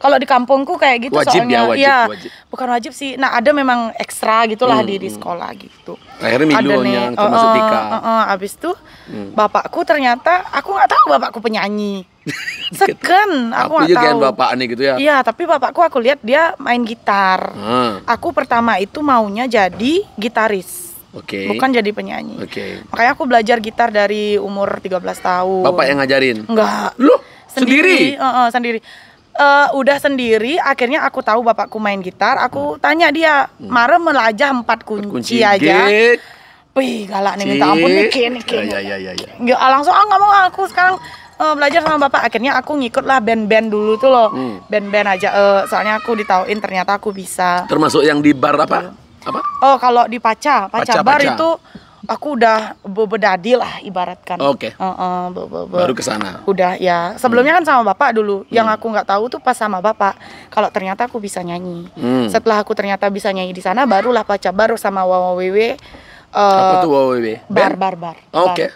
kalau di kampungku kayak gitu wajib ya, soalnya ya, wajib, ya wajib. bukan wajib sih nah ada memang ekstra gitulah hmm, di di hmm, hmm. sekolah gitu akhirnya milu ada nih, termasuk uh, eh, uh, eh, uh, eh, uh, abis tuh hmm. bapakku ternyata aku nggak tahu bapakku penyanyi *laughs* seken gitu. aku nggak tahu bapak aneh gitu ya iya tapi bapakku aku lihat dia main gitar hmm. aku pertama itu maunya jadi gitaris Oke. Okay. Bukan jadi penyanyi. Oke. Okay. Makanya aku belajar gitar dari umur 13 tahun. Bapak yang ngajarin? Enggak. lu sendiri. Sendiri, uh, uh, sendiri. Uh, udah sendiri akhirnya aku tahu bapakku main gitar, aku hmm. tanya dia, hmm. "Mare melajah empat kunci, kunci aja." pi Wih, galak nih minta ampun nih kini kini Ya ya ya ya. ya. Ah, langsung ah nggak mau ah, aku sekarang uh, belajar sama bapak akhirnya aku ngikut lah band-band dulu tuh loh band hmm. band-band aja uh, soalnya aku ditauin ternyata aku bisa termasuk yang di bar apa apa? Oh, kalau di Paca, Paca, Paca Bar itu aku udah bebedadi lah ibaratkan. Oke. Okay. Uh -uh, Baru ke sana. Udah ya. Sebelumnya hmm. kan sama bapak dulu. Yang hmm. aku nggak tahu tuh pas sama bapak kalau ternyata aku bisa nyanyi. Hmm. Setelah aku ternyata bisa nyanyi di sana barulah pacar baru sama Wawa Wewe. Uh, apa eh, tuh Wawa Wewe? Bar bar bar. Oke. Okay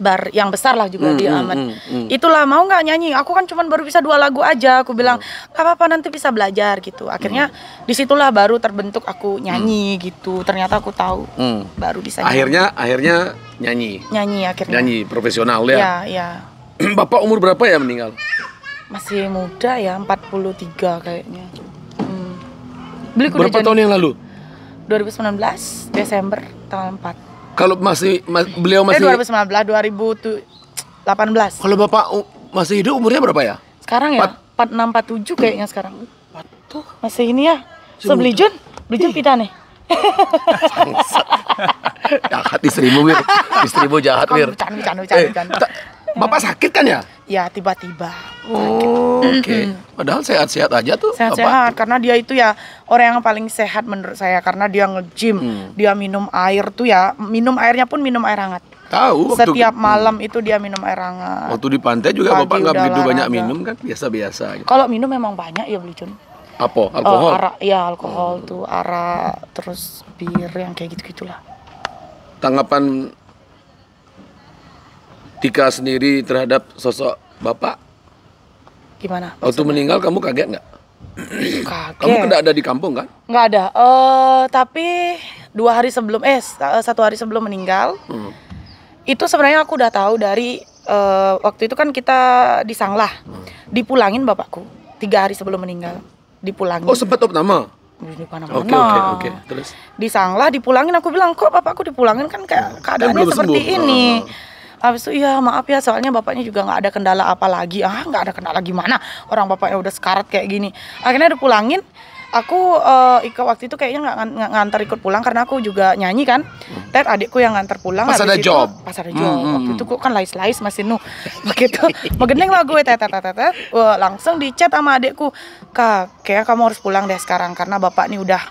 bar yang besar lah juga mm, di Amet. Mm, mm, Itulah mau nggak nyanyi? Aku kan cuma baru bisa dua lagu aja. Aku hmm. bilang mm. apa-apa nanti bisa belajar gitu. Hmm. Akhirnya mm. disitulah baru terbentuk aku nyanyi mm. gitu. Ternyata aku tahu mm. baru bisa. Nyanyi. Akhirnya akhirnya nyanyi. Nyanyi akhirnya. Nyanyi profesional ya. Ya ya. *clears throat* Bapak umur berapa ya meninggal? Masih muda ya 43 kayaknya. Hmm. Beli berapa tahun yang lalu? 2019 Desember tanggal 4 kalau masih mas, beliau eh, masih Dia 2019 2018. Kalau Bapak masih hidup umurnya berapa ya? Sekarang ya? 4, 46 47 kayaknya sekarang. Patuh. Masih ini ya? Sebeli Jun, beli Jun pita nih. *laughs* jahat istrimu, Wir. Istrimu jahat, Wir. Eh. Bapak sakit kan ya? Ya tiba-tiba. Oh, Oke. Okay. Padahal sehat-sehat aja tuh. Sehat-sehat karena dia itu ya orang yang paling sehat menurut saya karena dia nge-gym, hmm. dia minum air tuh ya, minum airnya pun minum air hangat. Tahu. Setiap hmm. malam itu dia minum air hangat. Waktu di pantai juga Pagi Bapak nggak begitu banyak banyak minum kan, biasa-biasa. Gitu. Kalau minum memang banyak ya, Beli Apa? Oh, alkohol. Uh, arak, ya alkohol hmm. tuh, arak, terus bir yang kayak gitu-gitulah. Tanggapan Tika sendiri terhadap sosok bapak gimana? Maksudnya? Waktu meninggal kamu kaget nggak? kaget. Kamu tidak ada di kampung kan? Nggak ada. Uh, tapi dua hari sebelum eh, eh satu hari sebelum meninggal hmm. itu sebenarnya aku udah tahu dari uh, waktu itu kan kita disanglah hmm. dipulangin bapakku tiga hari sebelum meninggal dipulangin. Oh sempat nama? di mana Oke oke oke. Terus disanglah dipulangin aku bilang kok bapakku dipulangin kan kayak hmm. keadaannya kan seperti sembuh. ini. Oh habis itu iya maaf ya soalnya bapaknya juga nggak ada kendala apa lagi ah nggak ada kendala gimana orang bapaknya udah sekarat kayak gini akhirnya udah pulangin aku uh, eh, Ika waktu itu kayaknya nggak ng ngantar ikut pulang karena aku juga nyanyi kan. Ter adikku yang ngantar pulang. Pas ada itu, Pas ada job. Hmm, hmm waktu hmm. itu kok kan lais-lais masih nu. *laughs* Begitu megendeng lah gue tetet tetet tet. Langsung dicat sama adikku. Kak, kayak kamu harus pulang deh sekarang karena bapak nih udah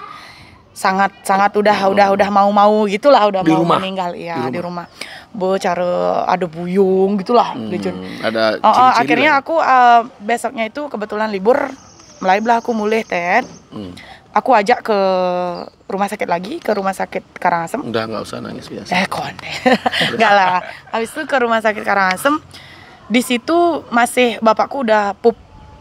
sangat sangat udah oh. udah udah mau mau gitulah udah di mau rumah. meninggal ya di rumah, rumah. bu cara ada buyung gitulah hmm. ada oh, oh, akhirnya lah. Ya? aku uh, besoknya itu kebetulan libur mulai belah aku mulai tet hmm. aku ajak ke rumah sakit lagi ke rumah sakit Karangasem udah nggak usah nangis biasa eh kon *laughs* nggak lah habis itu ke rumah sakit Karangasem di situ masih bapakku udah pup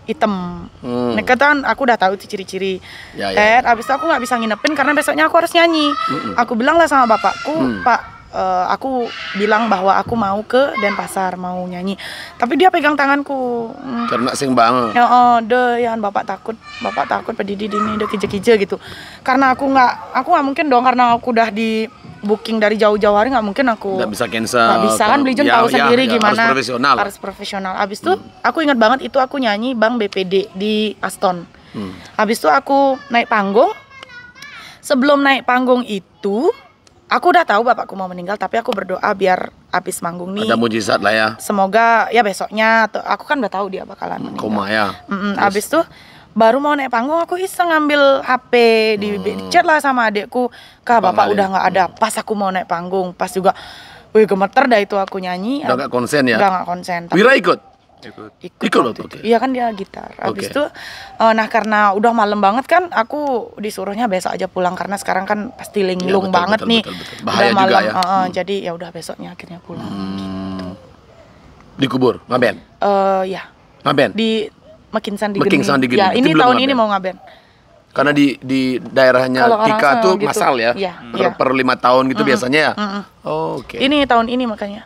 hitam. Hmm. Nah, kan aku udah tahu itu ciri-ciri. Ya, ya. Ted, abis itu aku nggak bisa nginepin karena besoknya aku harus nyanyi. Hmm. Aku bilang lah sama bapakku, hmm. Pak, uh, aku bilang bahwa aku mau ke Denpasar mau nyanyi. Tapi dia pegang tanganku. Hmm. Karena sing bang. Ya, oh, deh, ya, bapak takut, bapak takut pedidi ini udah kije-kije gitu. Karena aku nggak, aku nggak mungkin dong karena aku udah di booking dari jauh-jauh hari nggak mungkin aku nggak bisa cancel nggak bisa kan Beli jam ya, tahu ya, sendiri ya, gimana harus profesional harus profesional abis itu hmm. aku ingat banget itu aku nyanyi bang BPD di Aston hmm. abis itu aku naik panggung sebelum naik panggung itu aku udah tahu bapakku mau meninggal tapi aku berdoa biar abis manggung nih ada mujizat lah ya semoga ya besoknya atau aku kan udah tahu dia bakalan hmm, meninggal. koma ya mm -mm, abis tuh baru mau naik panggung aku iseng ngambil HP di, hmm. chat lah sama adekku kak bapak Pangalin. udah nggak ada pas aku mau naik panggung pas juga wih gemeter dah itu aku nyanyi udah gak konsen ya udah gak konsen tapi, Wira ikut ikut ikut, ikut iya kan dia gitar habis okay. Eh, nah karena udah malam banget kan aku disuruhnya besok aja pulang karena sekarang kan pasti iya, linglung ya, banget betul, nih betul, betul, betul. Bahaya udah malam ya. uh, hmm. jadi ya udah besoknya akhirnya pulang hmm. gitu. dikubur ngaben uh, ya ngaben di makin sandi makin geni. sandi geni. Ya, ini tahun ini mau ngaben. Karena di di daerahnya Kalo Tika tuh gitu. masal ya. ya per, ya. per lima tahun gitu mm biasanya ya. Mm -hmm. Oh, oke. Okay. Ini tahun ini makanya.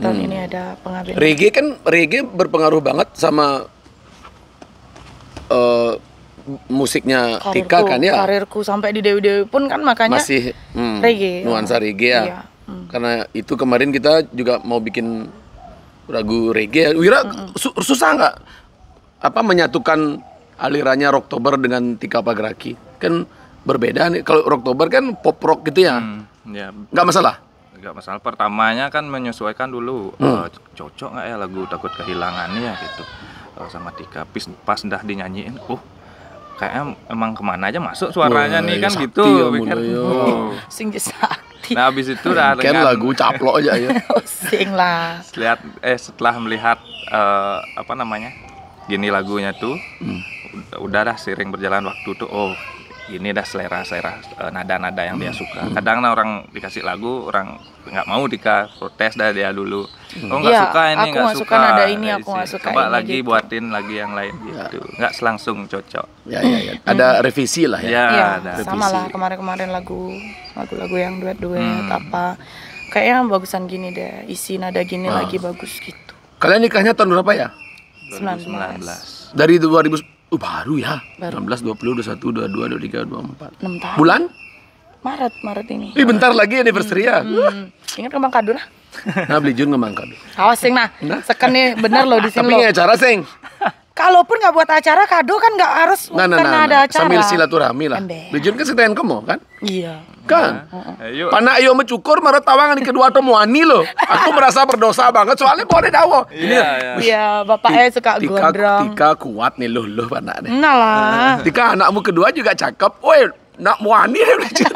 Tahun hmm. ini ada pengaben. Reggae kan reggae berpengaruh banget sama uh, musiknya karirku, Tika kan ya. Karirku sampai di Dewi Dewi pun kan makanya masih hmm, reggae. Nuansa reggae ya. Iya. Hmm. Karena itu kemarin kita juga mau bikin lagu reggae. Ya. Wira mm -mm. Su susah nggak apa menyatukan alirannya Rocktober dengan Tika Pagraki kan berbeda nih kalau Rocktober kan pop rock gitu ya hmm, ya nggak masalah nggak masalah pertamanya kan menyesuaikan dulu hmm. uh, cocok nggak ya lagu takut kehilangan ya gitu uh, sama Tika pas pas dah dinyanyiin uh kayaknya emang kemana aja masuk suaranya nih kan gitu ya, pikir kan. ya. oh. sing sakti nah abis itu udah kan lagu caplok aja ya *laughs* oh, sing lah lihat eh setelah melihat uh, apa namanya gini lagunya tuh hmm. udah dah sering berjalan waktu tuh oh ini dah selera selera eh, nada-nada yang hmm. dia suka hmm. kadang nah, orang dikasih lagu orang nggak mau dika protes dah dia dulu hmm. oh nggak ya, suka ini nggak suka, suka nada ini eh, aku nggak suka coba ini, lagi gitu. buatin lagi yang lain ya. gitu nggak ya. selangsung cocok ya ya ya ada hmm. revisi lah ya, ya, ya ada. sama lah kemarin-kemarin lagu lagu-lagu yang duet-duet hmm. apa kayaknya bagusan gini deh isi nada gini wow. lagi bagus gitu kalian nikahnya tahun berapa ya 2019. Dari 2000 uh, baru ya. Baru. 19, 20, 21, 22, 23, 24. 6 tahun. Bulan? Maret, Maret ini. Ih, bentar lagi anniversary ya. Hmm, hmm. Ingat kembang kado lah. Nah, beli jun kembang kado. Awas sing nah. nah. Seken nih bener loh di *laughs* sini. Tapi nggak acara sing kalaupun nggak buat acara kado kan nggak harus nah, nah, karena nah, ada nah. acara sambil silaturahmi lah bijun kan sedayan kemo kan iya kan nah. panak yo mencukur marah tawangan di kedua muani lo aku merasa berdosa banget soalnya boleh dawo iya, iya. iya bapak eh suka tika, gondrong tika kuat nih loh loh panak nih nah lah *laughs* tika anakmu kedua juga cakep woi nak muani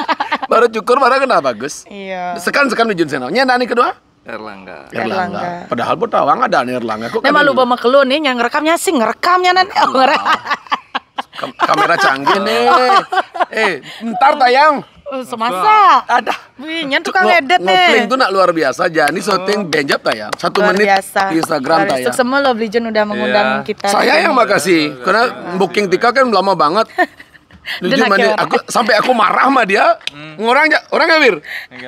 *laughs* baru cukur baru kenapa Gus iya sekan sekan bijun senangnya nani kedua Erlangga. Erlangga. Erlangga. Padahal buat tawang ada Erlangga kok. memang malu bawa kelu nih yang ngerekamnya sih ngerekamnya nan. Oh, oh, Kam kamera canggih nih. *laughs* eh, ntar tayang. Oh, semasa. Ada. Winya tukang edit nih. Ngopling tuh nak luar biasa aja. Ini syuting oh. benjap tayang. Satu luar menit biasa. di Instagram tayang. Semua lo Legion udah mengundang yeah. kita. Saya yang makasih. Karena booking Tika kan lama banget. *laughs* Lucu mah dia, aku, sampai aku marah mah dia. Hmm. Orang ya, orang ya Wir.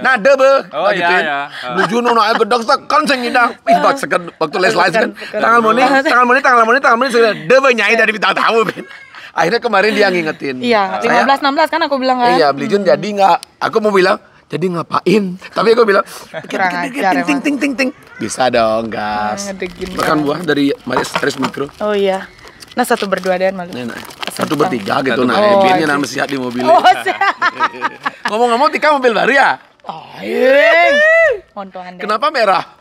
Nah, deh be. Oh iya iya. Lucu nu aku kan dah. Ih bak ah. seket waktu les lain kan. Tangan moni, ah. tangan moni, tangan moni, tangan moni sudah deh be nyai dari tahu tamu. *laughs* Akhirnya kemarin dia ngingetin. Iya, 15 nah, 16 kan aku bilang kan. Iya, beli Jun hmm. jadi enggak aku mau bilang jadi ngapain? *laughs* Tapi aku bilang ting Ting ting ting ting. Bisa dong, gas. Ah, Makan buah dari Maris Mikro. Oh iya. Nah satu berdua dan malu. Nah, Satu bertiga gitu nah. Oh, Biarnya nama oh, siap di mobil. Oh, Ngomong-ngomong Tika mobil baru ya? Oh, iya. Kenapa merah?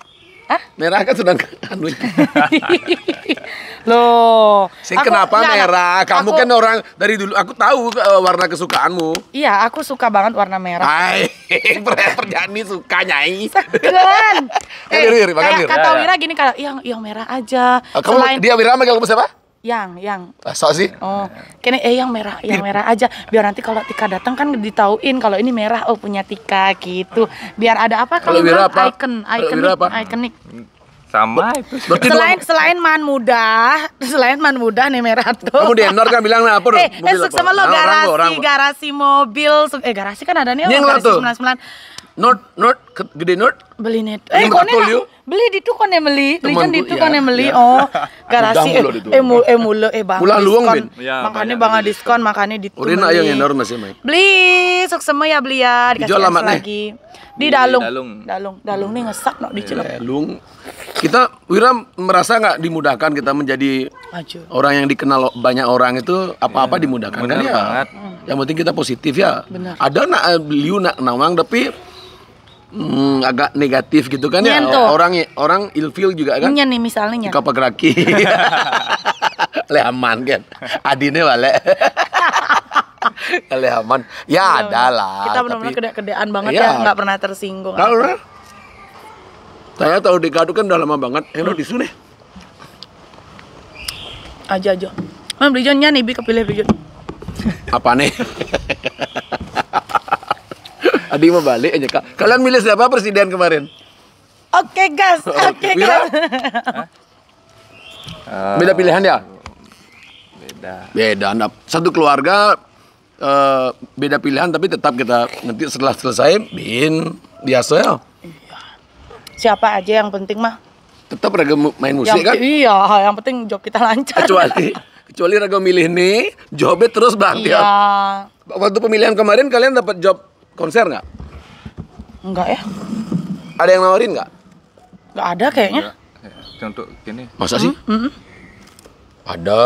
Hah? Merah kan sedang anu. Lo, Sih kenapa enggak, merah? Kamu aku, kan orang dari dulu aku tahu uh, warna kesukaanmu. Iya, aku suka banget warna merah. Hai, *laughs* perjani suka nyai. Segan. eh, *laughs* kayak kata ya, Wira ya. gini kalau yang yang iya, merah aja. Kamu Selain, dia Wira sama kamu siapa? Yang, yang. Sok sih. Oh, kene eh yang merah, yang merah aja. Biar nanti kalau Tika datang kan ditauin kalau ini merah oh punya Tika gitu. Biar ada apa kalau Wira apa? Icon, iconic, apa? iconic. Sama itu. selain selain man muda, selain man muda nih merah tuh. Kamu di endor kan bilang nah, apa Eh, esok eh, sama lo nah, garasi, garasi mobil, eh garasi kan ada nih. Yang garasi sembilan sembilan Not, not, gede not. Beli net. Eh, kok ini Beli di tukon yang beli, iya. beli kan *laughs* di tukon yang beli. Oh, garasi eh mulu eh mulu eh bang. pulang luang bin. Iya, makannya bang diskon, makannya di tukon. beli yang enar masih main. Beli, sok semua ya beli ya, dikasih lagi. Di Dalung. Dalung, Dalung dalung nih ngesak nok di eh, Cilok. Dalung. Kita Wira merasa nggak dimudahkan kita menjadi orang yang dikenal banyak orang itu apa-apa dimudahkan kan ya. Hmm. Yang penting kita positif ya. Ada nak beliau eh, nak nawang tapi hmm, agak negatif gitu kan ya orang orang ilfil juga kan Nyen nih misalnya Kau geraki le aman kan adine wale *laughs* le aman ya iya, ada lah kita benar-benar tapi... kedean banget ya, ya nggak pernah tersinggung kalau saya tahu kado kan udah lama banget hello di sini aja aja Nah, belijonnya nih, bi kepilih belijon. Apa nih? *laughs* Adi mau balik aja kak. Kalian milih siapa presiden kemarin? Oke gas, *laughs* oke gas. *laughs* Beda pilihan ya? Beda. Beda. Nah, satu keluarga uh, beda pilihan tapi tetap kita nanti setelah selesai bin biasa ya. Siapa aja yang penting mah? Tetap ragam main musik yang, kan? Iya, yang penting job kita lancar. Kecuali *laughs* kecuali ragam milih nih, jobnya terus bang ya. iya. Waktu pemilihan kemarin kalian dapat job konser nggak? Enggak ya. Ada yang nawarin nggak? Nggak ada kayaknya. Contoh iya. eh, gini. Masa hmm, sih? Mm -hmm. Ada.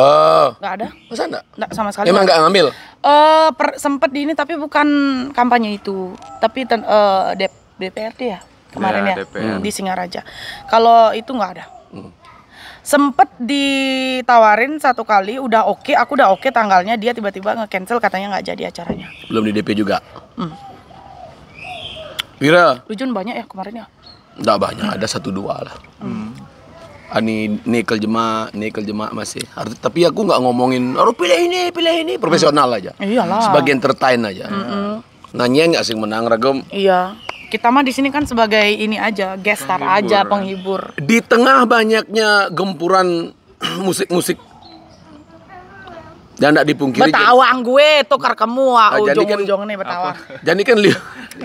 Nggak ada. Masa enggak? Enggak sama sekali. Emang enggak ngambil? Eh uh, per, sempet di ini tapi bukan kampanye itu. Tapi ten, uh, D, DPRD ya kemarin iya, ya, ya DPR. Hmm, di Singaraja. Kalau itu nggak ada. Hmm. Sempet ditawarin satu kali udah oke, okay, aku udah oke okay tanggalnya dia tiba-tiba nge-cancel katanya nggak jadi acaranya. Belum di DP juga. Hmm. Vira. Wijun banyak ya kemarin ya? Enggak banyak, ada satu dua lah. Hmm. Ani nikel jema, nikel jema masih. Arti, tapi aku nggak ngomongin, harus pilih ini, pilih ini, profesional aja. Iyalah. Sebagai entertain aja. Hmm. Nanya nggak sih menang ragam? Iya. Kita mah di sini kan sebagai ini aja, guest star aja, penghibur. Di tengah banyaknya gempuran *clears throat* musik-musik dan tidak dipungkiri. Kan- betawang gue tukar kamu ah ujung-ujung kan- nih betawang. Jadi kan liu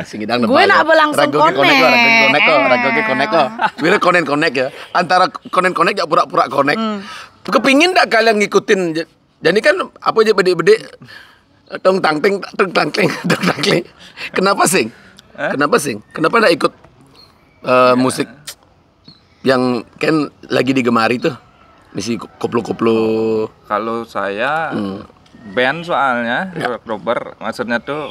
singidang Gue ya. nak belangsung konek. Konek ragoge konek oh, kok. Oh. *laughs* Wira konen konek ya. Antara konen konek ya pura-pura konek. Hmm. Kepingin tak kalian ngikutin jadi kan apa aja bedik-bedik tong tangting tong tangting *laughs* tong tangting. Kenapa sing? Eh? Kenapa sing? Kenapa tidak ikut uh, musik yang kan lagi digemari tuh? Isi koplo-koplo. Kalau saya hmm. band soalnya ya. rock maksudnya tuh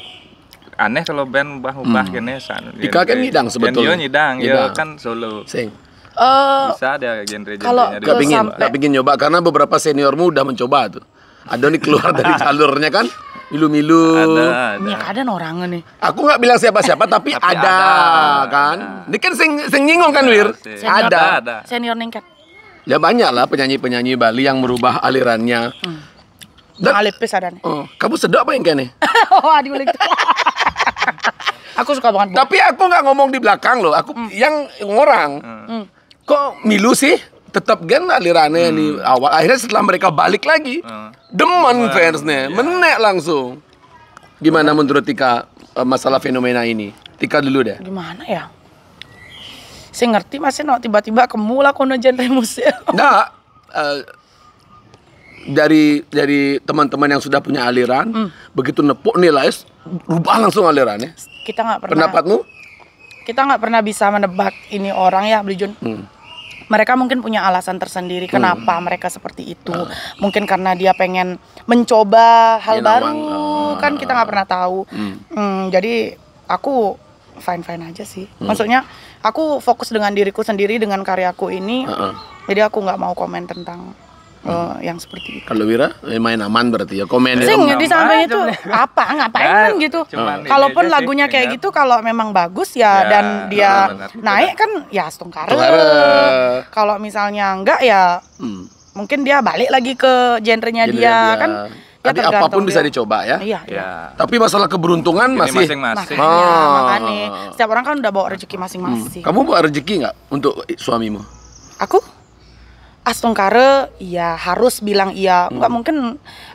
aneh kalau band ubah-ubah hmm. gini san. Dika kan nyidang sebetulnya. Yo nyidang. yo ya kan solo. Sing. Uh, bisa ada genre kalau nggak pingin nggak pingin nyoba karena beberapa seniormu udah mencoba tuh ada nih keluar *laughs* dari jalurnya kan milu-milu ada ada ada orang nih aku nggak bilang siapa-siapa tapi, tapi ada, ada kan ada. ini kan sing, sing nyinggung kan iya, wir senior, ada. ada senior ningkat Ya banyak lah penyanyi-penyanyi Bali yang merubah alirannya. Hmm. Dan, Alipis ada Oh, kamu sedap apa yang kayak oh, adik itu. *laughs* aku suka banget. Tapi aku nggak ngomong di belakang loh. Aku hmm. yang orang. Hmm. hmm. Kok milu sih? Tetap gen alirannya hmm. di awal. Akhirnya setelah mereka balik lagi, hmm. demen hmm. fansnya, yeah. menek langsung. Gimana menurut Tika eh, masalah fenomena ini? Tika dulu deh. Gimana ya? Saya ngerti masih no tiba-tiba kemula kono genre musik. Enggak. *laughs* Uh, eh, dari dari teman-teman yang sudah punya aliran, hmm. begitu nepuk nilai, rubah langsung alirannya. Kita nggak pernah. Pendapatmu? Kita nggak pernah bisa menebak ini orang ya, Brijun. Hmm mereka mungkin punya alasan tersendiri hmm. kenapa hmm. mereka seperti itu. Uh. Mungkin karena dia pengen mencoba hal ya, baru, uh. kan kita nggak pernah tahu. Hmm. Hmm, jadi aku fine fine aja sih. Hmm. Maksudnya aku fokus dengan diriku sendiri dengan karyaku ini uh -uh. jadi aku nggak mau komen tentang hmm. Eh, yang seperti itu. Kalau Wira eh, main aman berarti ya komen. Ya? Sing di samping itu apa ah, ngapain kan gitu. Ah. Kalaupun lagunya kayak gitu kalau memang bagus ya, ya dan dia nah, nah, naik kan ya stungkare. Kalau misalnya enggak ya hmm. mungkin dia balik lagi ke genrenya, genrenya dia. dia kan ya, apapun bisa dicoba ya. Iya, iya. Ya. Tapi masalah keberuntungan Jadi masih masing-masing. Makanya, ah. Iya, makanya setiap orang kan udah bawa rezeki hmm. masing-masing. Hmm. Kamu bawa rezeki nggak untuk suamimu? Aku? Astungkare iya harus bilang iya. Enggak hmm. mungkin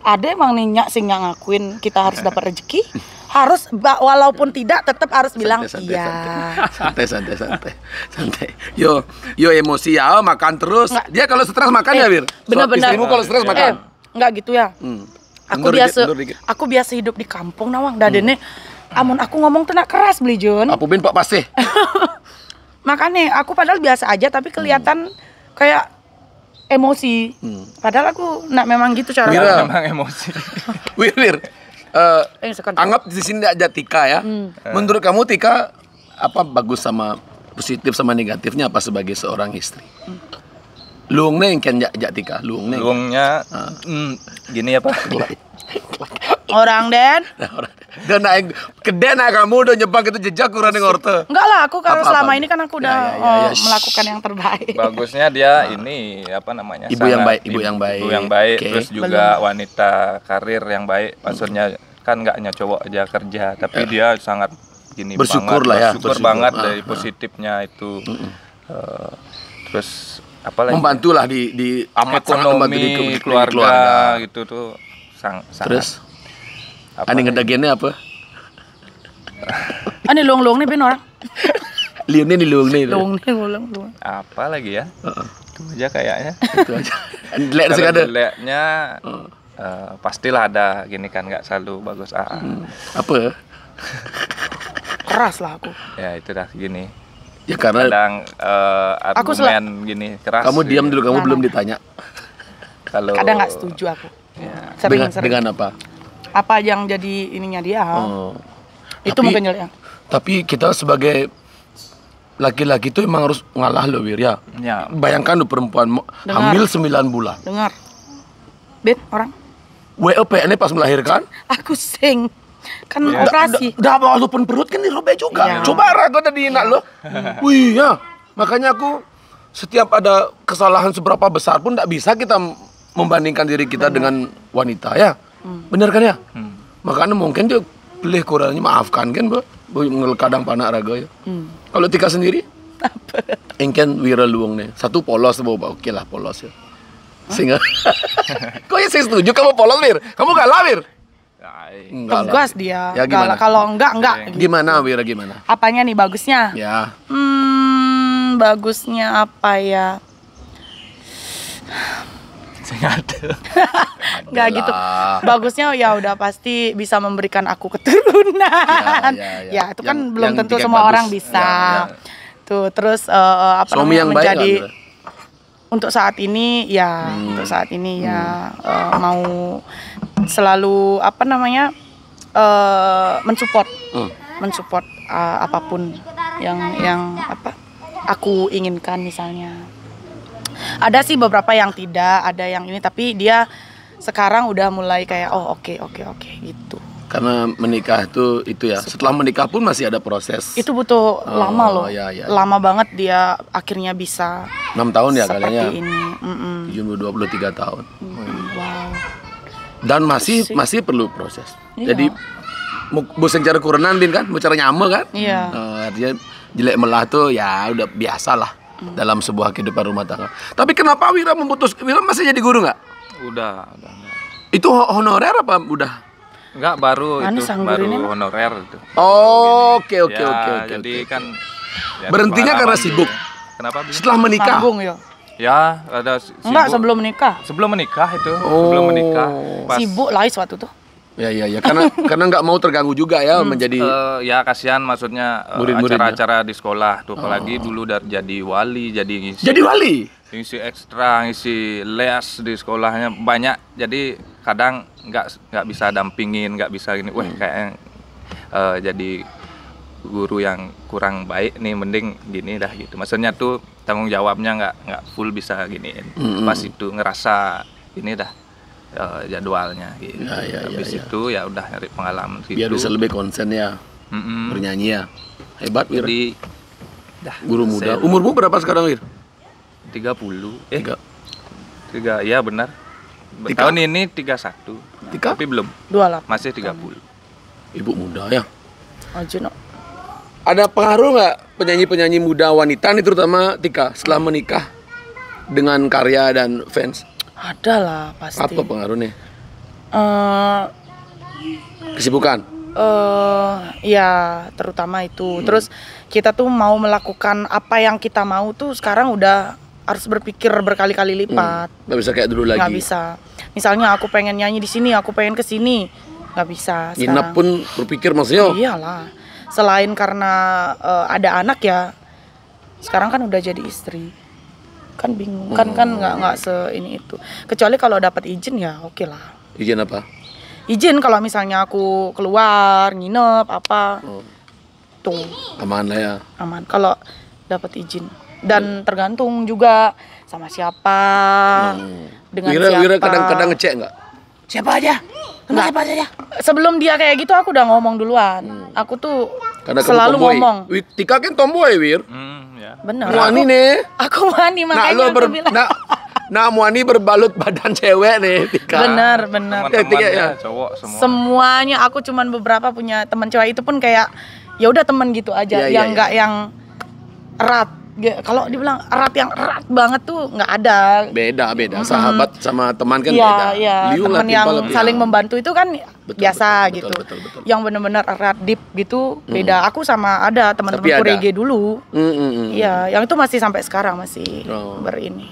ada emang ninya sing yang ngakuin kita harus dapat rezeki. harus walaupun tidak tetap harus bilang santai, iya. Santai santai santai santai. Yo yo emosi ya makan terus. Nggak. Dia kalau stres makan ya, eh, ya, Bir. Bener-bener. Istrimu kalau stres eh, Enggak gitu ya. Hmm aku biasa aku biasa hidup di kampung nawang dadene hmm. amun aku ngomong tenak keras beli Jun aku bin pak pasti *laughs* makanya aku padahal biasa aja tapi kelihatan hmm. kayak emosi hmm. padahal aku nak memang gitu cara Wira. memang emosi wir, wir. Uh, anggap di sini ada Tika ya hmm. Eh. menurut kamu Tika apa bagus sama positif sama negatifnya apa sebagai seorang istri hmm luung neng kan jak jak tika luung neng luungnya ah. Hmm, gini ya pak *laughs* orang den dan naik keden naik kamu udah nyebang itu jejak kurang yang orte enggak lah aku kalau selama ini kan aku udah ya, ya, ya, ya. Oh, melakukan yang terbaik bagusnya dia nah. ini apa namanya ibu sangat, yang baik ibu, yang baik ibu yang baik okay. terus juga Belum. wanita karir yang baik maksudnya kan nggak hanya cowok aja kerja tapi eh. dia sangat gini bersyukur banget, lah ya bersyukur, bersyukur banget ah, dari ah. positifnya itu Uh, terus apalagi membantulah di di amat ekonomi, di, di, keluarga, keluarga gitu tuh sang, sangat terus apa ane ngedagennya apa ane ah, luang luang nih benar orang *laughs* nih di luang nih luang nih luang luang apa lagi ya uh itu aja kayaknya itu aja lihat *laughs* sih ada lihatnya eh, pastilah ada gini kan nggak selalu bagus aa ah. hmm. apa keras lah aku ya itu dah gini Ya karena kadang uh, aku aku gini keras. Kamu diam dulu, kamu nah, belum nah. ditanya. Kalau ada nggak setuju aku. Ya. Sering, dengan, sering. dengan apa? Apa yang jadi ininya dia? Oh. Itu tapi, mungkin yang. Tapi kita sebagai laki-laki itu emang harus ngalah loh Wir ya. ya. Bayangkan lo perempuan Dengar. hamil 9 bulan. Dengar. Ben, orang. WOPN pas melahirkan? Aku sing. Kan ya, operasi. Udah walaupun perut kan dirobek juga. Ya. Coba ragu tadi nak lo *laughs* Wih ya. Makanya aku setiap ada kesalahan seberapa besar pun tidak bisa kita membandingkan diri kita hmm. dengan wanita ya. Hmm. Bener kan ya? Hmm. Makanya mungkin dia pilih kurangnya maafkan kan, Bu. Kadang panak raga ya. Hmm. Kalau Tika sendiri? *laughs* Apa? Engken wira luang nih. Satu polos, Bu. Oke lah polos ya. Singa. *laughs* Kok ya saya setuju kamu polos, Mir? Kamu gak Mir? Tegas dia. Ya, Kalau enggak enggak. Gitu. Gimana Wira gimana? Apanya nih bagusnya? Ya. Hmm, bagusnya apa ya? Sengat. Enggak *laughs* gitu. Bagusnya ya udah pasti bisa memberikan aku keturunan. Ya, ya, ya. ya itu kan yang, kan belum tentu semua bagus. orang bisa. Ya, ya. Tuh, terus uh, apa Suami yang menjadi baik untuk saat ini ya, hmm. untuk saat ini ya hmm. uh, mau selalu apa namanya uh, mensupport hmm. mensupport uh, apapun yang yang apa aku inginkan misalnya ada sih beberapa yang tidak ada yang ini tapi dia sekarang udah mulai kayak oh oke okay, oke okay, oke okay, gitu karena menikah itu itu ya setelah menikah pun masih ada proses itu butuh oh, lama loh ya, ya, lama banget dia akhirnya bisa enam tahun ya kalinya ini mm -mm. 23 tahun mm dan masih masih perlu proses iya. jadi mau cara kurenan din kan mau cara nyama kan iya. uh, eh, artinya jelek melah tuh ya udah biasalah hmm. dalam sebuah kehidupan rumah tangga tapi kenapa Wira memutus Wira masih jadi guru nggak udah udah itu honorer apa udah Enggak baru Anu itu baru ini honorer itu. oke oke ya, oke oke. Jadi okay. kan ya, berhentinya karena sibuk. Ya. Kenapa? Setelah menikah. ya. Ya, ada sibuk. Enggak, sebelum menikah. Sebelum menikah itu, oh. sebelum menikah. Pas... Sibuk lah waktu itu. Ya ya ya karena *laughs* karena nggak mau terganggu juga ya hmm. menjadi uh, ya kasihan maksudnya eh, acara-acara di sekolah tuh oh. apalagi dulu dari jadi wali jadi ngisi Jadi wali. Ngisi ekstra, ngisi les di sekolahnya banyak. Jadi kadang nggak nggak bisa dampingin, nggak bisa gini. Wah, kayaknya hmm. kayak uh, jadi guru yang kurang baik nih mending gini dah gitu maksudnya tuh tanggung jawabnya nggak nggak full bisa gini mm-hmm. pas itu ngerasa ini dah uh, jadwalnya gitu ya, ya, ya habis ya, ya. itu ya udah nyari pengalaman biar situ. bisa lebih konsen ya mm-hmm. bernyanyi ya hebat Wir. jadi guru muda umurmu berapa sekarang Wir? 30 eh tiga tiga ya benar tiga. tahun ini 31 tiga? tapi belum 28 masih 30 ibu muda ya 哦，知道。Oh, ada pengaruh nggak penyanyi-penyanyi muda wanita nih terutama Tika setelah menikah dengan karya dan fans? Ada lah pasti. Apa pengaruhnya? Uh, Kesibukan? Uh, ya terutama itu. Hmm. Terus kita tuh mau melakukan apa yang kita mau tuh sekarang udah harus berpikir berkali-kali hmm, lipat. Hmm. Gak bisa kayak dulu lagi. Gak bisa. Misalnya aku pengen nyanyi di sini, aku pengen ke sini, nggak bisa. Sekarang. Inap pun berpikir maksudnya. Iyalah selain karena uh, ada anak ya sekarang kan udah jadi istri kan bingung kan kan nggak nggak se ini itu kecuali kalau dapat izin ya oke okay lah izin apa izin kalau misalnya aku keluar nginep apa oh. tuh aman lah ya aman kalau dapat izin dan iya. tergantung juga sama siapa hmm. dengan Wira, siapa Wira kadang-kadang ngecek nggak siapa aja Kenapa ya Sebelum dia kayak gitu aku udah ngomong duluan. Aku tuh Karena selalu tomboy. ngomong. Wih, Tika kan tomboy, Wir. Hmm, ya. Benar. Nah, muani nih. Aku wani nah, makanya nah, lo ber, aku bilang. Nah, nah muani berbalut badan cewek nih, Tika. Benar, benar. Ya, ya. cowok semua. Semuanya aku cuman beberapa punya teman cewek itu pun kayak ya udah teman gitu aja ya, yang enggak iya, ya, ya. yang erat kalau dibilang erat yang erat banget tuh nggak ada. Beda beda. Sahabat hmm. sama teman kan ya, beda. Iya. Liu teman yang lebih saling yang... membantu itu kan betul, biasa betul, gitu. Betul, betul, betul, Yang benar-benar erat deep gitu beda. Aku sama ada teman-teman Kurege dulu. Iya, mm hmm, Ya, yang itu masih sampai sekarang masih oh. berini.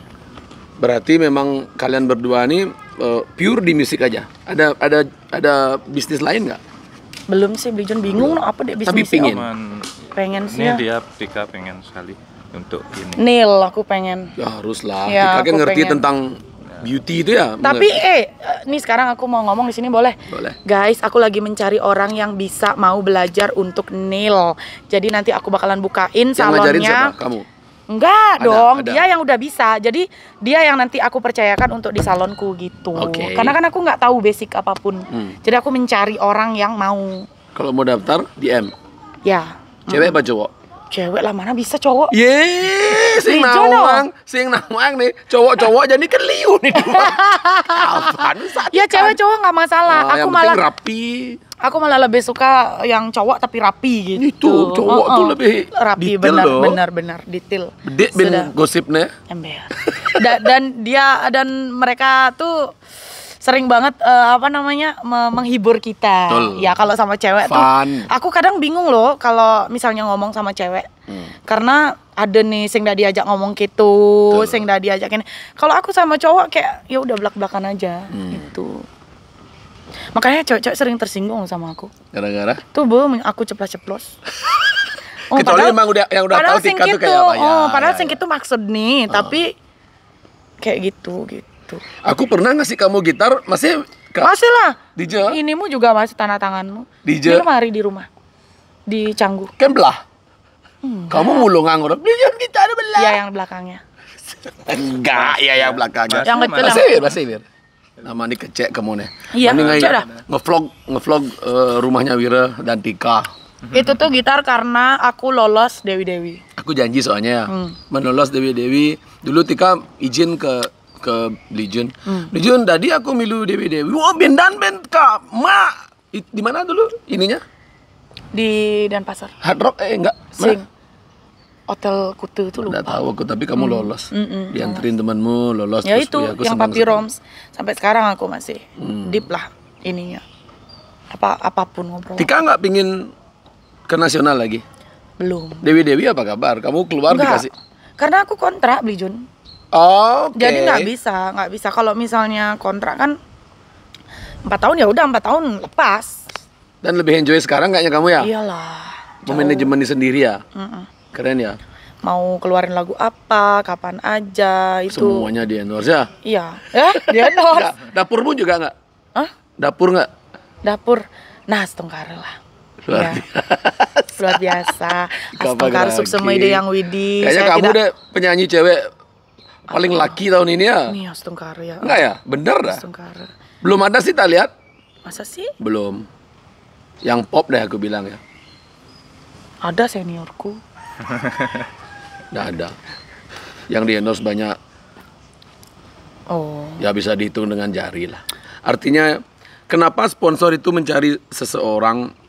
Berarti memang kalian berdua ini uh, eh, pure di musik aja. Ada ada ada bisnis lain nggak? Belum sih, Bijon bingung apa deh bisnis. Tapi pingin. Ya. Pengen sih. Ini ya. dia Pika pengen sekali untuk ini? Nil, aku pengen. Ya, haruslah. Ya, Kita kan ngerti pengen. tentang beauty itu ya. Tapi eh, nih sekarang aku mau ngomong di sini boleh? Boleh. Guys, aku lagi mencari orang yang bisa mau belajar untuk nil. Jadi nanti aku bakalan bukain yang salonnya. siapa? Kamu? Enggak dong, ada. dia yang udah bisa. Jadi dia yang nanti aku percayakan untuk di salonku gitu. Okay. Karena kan aku nggak tahu basic apapun. Hmm. Jadi aku mencari orang yang mau. Kalau mau daftar, DM. Ya. Cewek hmm. apa cowok? cewek lah mana bisa cowok yes sing nawang sing nawang nih cowok-cowok jadi keliu nih kapan ya cewek cowok nggak masalah oh, aku malah rapi aku malah lebih suka yang cowok tapi rapi gitu itu cowok oh, oh. tuh lebih rapi benar benar benar detail Bede, ben gosipnya ember *laughs* dan dia dan mereka tuh sering banget uh, apa namanya menghibur kita. Betul. Ya kalau sama cewek Fun. tuh aku kadang bingung loh kalau misalnya ngomong sama cewek. Hmm. Karena ada nih sing dah diajak ngomong gitu, Betul. sing dah diajakin. Kalau aku sama cowok kayak ya udah belak-belakan aja hmm. gitu. Makanya cowok-cowok sering tersinggung sama aku. Gara-gara? Tuh bu aku ceplos-ceplos. *laughs* oh, Kecuali padahal, emang udah yang udah tahu tingkat tuh kayak gitu. apa ya. Oh, padahal ya, sing ya. itu maksud nih, oh. tapi kayak gitu gitu gitu. Aku pernah ngasih kamu gitar, masih Masih lah. Ini Inimu juga masih tanda tanganmu. Di Di lemari di rumah. Di canggu. Kan belah. Kamu mulu nganggur. Dija gitar belah. Iya yang belakangnya. Enggak, ya yang belakangnya. Yang kecil. Masih bir, masih bir. Nama ini kecek kamu nih. Iya, kecek dah. Ngevlog, ngevlog uh, rumahnya Wira dan Tika. Itu tuh gitar karena aku lolos Dewi Dewi. Aku janji soalnya, ya. hmm. menolos Dewi Dewi. Dulu Tika izin ke ke Legion. Hmm. Legion tadi aku milu Dewi Dewi. Wah, bendan band kak, ma Di mana dulu ininya? Di dan pasar Hard Rock eh enggak. Sing. Hotel Kutu itu lupa. Enggak tahu aku, tapi kamu hmm. lolos. Mm -mm, Dianterin lolos. temanmu lolos. Ya itu aku yang Papi Roms. Sampai sekarang aku masih hmm. deep lah ininya. Apa apapun ngobrol. Tika nggak pingin ke nasional lagi? Belum. Dewi Dewi apa kabar? Kamu keluar enggak. dikasih? Karena aku kontrak beli Jun Oh, okay. jadi nggak bisa, nggak bisa. Kalau misalnya kontrak kan empat tahun ya udah empat tahun lepas. Dan lebih enjoy sekarang kayaknya kamu ya? Iyalah. Memanajemen sendiri ya? Mm -mm. Keren ya. Mau keluarin lagu apa, kapan aja itu. Semuanya di endorse ya? Iya, ya di *laughs* endorse. dapur pun juga nggak? Hah? Dapur nggak? Dapur, nah setengkar lah. Luar ya. biasa. Luar biasa. Astengkar ide yang Widi. Kayaknya kamu tidak... deh penyanyi cewek paling laki tahun ini ya. Nih ya. Enggak ya? Bener dah. Belum ada sih tak lihat. Ya? Masa sih? Belum. Yang pop deh aku bilang ya. Ada seniorku. Enggak *laughs* ada. Yang di endorse banyak. Oh. Ya bisa dihitung dengan jari lah. Artinya kenapa sponsor itu mencari seseorang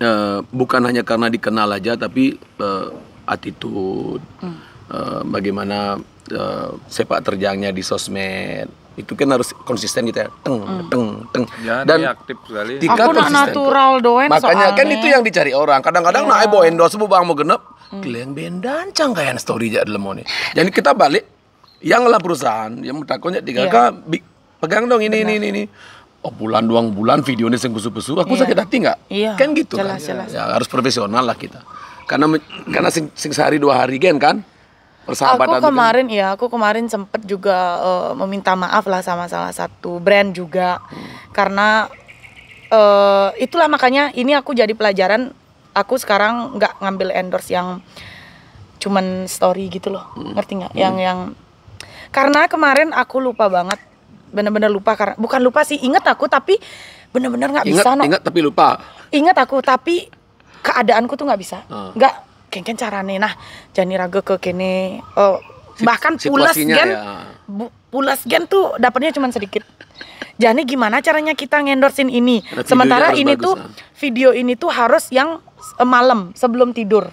Uh, bukan hanya karena dikenal aja tapi uh, attitude hmm. uh, bagaimana uh, sepak terjangnya di sosmed itu kan harus konsisten gitu ya teng hmm. teng teng ya, dan aktif sekali aku konsisten natural doen makanya kan soalnya. kan itu yang dicari orang kadang-kadang yeah. naik bawa endo bu bang mau genep hmm. kalian bendan cangkayan story aja dalam ini jadi kita balik yang lah perusahaan yang takutnya tiga iya. yeah. kak pegang dong ini Benar. ini ini, Oh bulan doang bulan video ini sengkusu-kusu aku yeah. sakit hati nggak yeah. kan gitu kan? jelas, kan jelas. ya harus profesional lah kita karena karena sing, sing sehari dua hari gen kan persahabatan aku kan? kemarin ya aku kemarin sempet juga uh, meminta maaf lah sama salah satu brand juga hmm. karena uh, itulah makanya ini aku jadi pelajaran aku sekarang nggak ngambil endorse yang cuman story gitu loh hmm. ngerti nggak hmm. yang yang karena kemarin aku lupa banget bener-bener lupa karena bukan lupa sih inget aku tapi bener-bener nggak -bener bisa ingat no. ingat tapi lupa ingat aku tapi keadaanku tuh nggak bisa ah. nggak hmm kengkeng carane nah jani raga ke kene oh, bahkan pulas gen ya. pulas gen tuh dapatnya cuma sedikit jani gimana caranya kita ngendorsin ini Karena sementara ini tuh nah. video ini tuh harus yang uh, malam sebelum tidur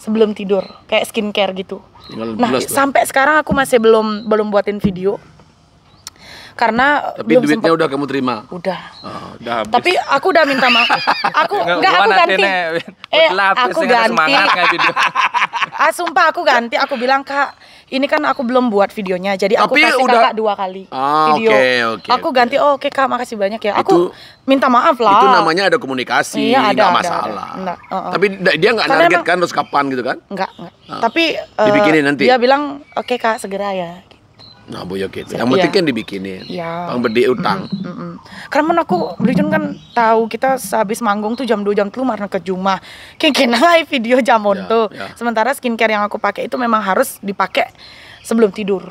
sebelum tidur kayak skincare gitu nah sampai sekarang aku masih belum belum buatin video karena tapi belum duitnya sempet. udah kamu terima udah oh, udah habis. tapi aku udah minta maaf aku nggak aku ganti eh aku ganti gitu. ah sumpah aku ganti aku bilang kak ini kan aku belum buat videonya jadi aku Tapi kasih udah... kakak dua kali ah, video okay, okay, aku okay. ganti oh oke okay, kak makasih banyak ya aku itu, minta maaf lah itu namanya ada komunikasi iya, ada, nggak masalah ada, ada. Nggak, uh -uh. tapi dia nggak target kan terus kapan gitu kan nggak, nggak. Uh. Ah. tapi uh, eh, dibikinin nanti dia bilang oke okay, kak segera ya Nah, boyo ya gitu. Iya. Yang penting kan dibikinin. Ya. Bang bedi utang. Mm -mm, -hmm. Karena aku Belijun kan tahu kita sehabis manggung tuh jam 2 jam 3 marah ke Jumah. Kengkena *laughs* video jam ya, tuh. Ya. Sementara skincare yang aku pakai itu memang harus dipakai sebelum tidur.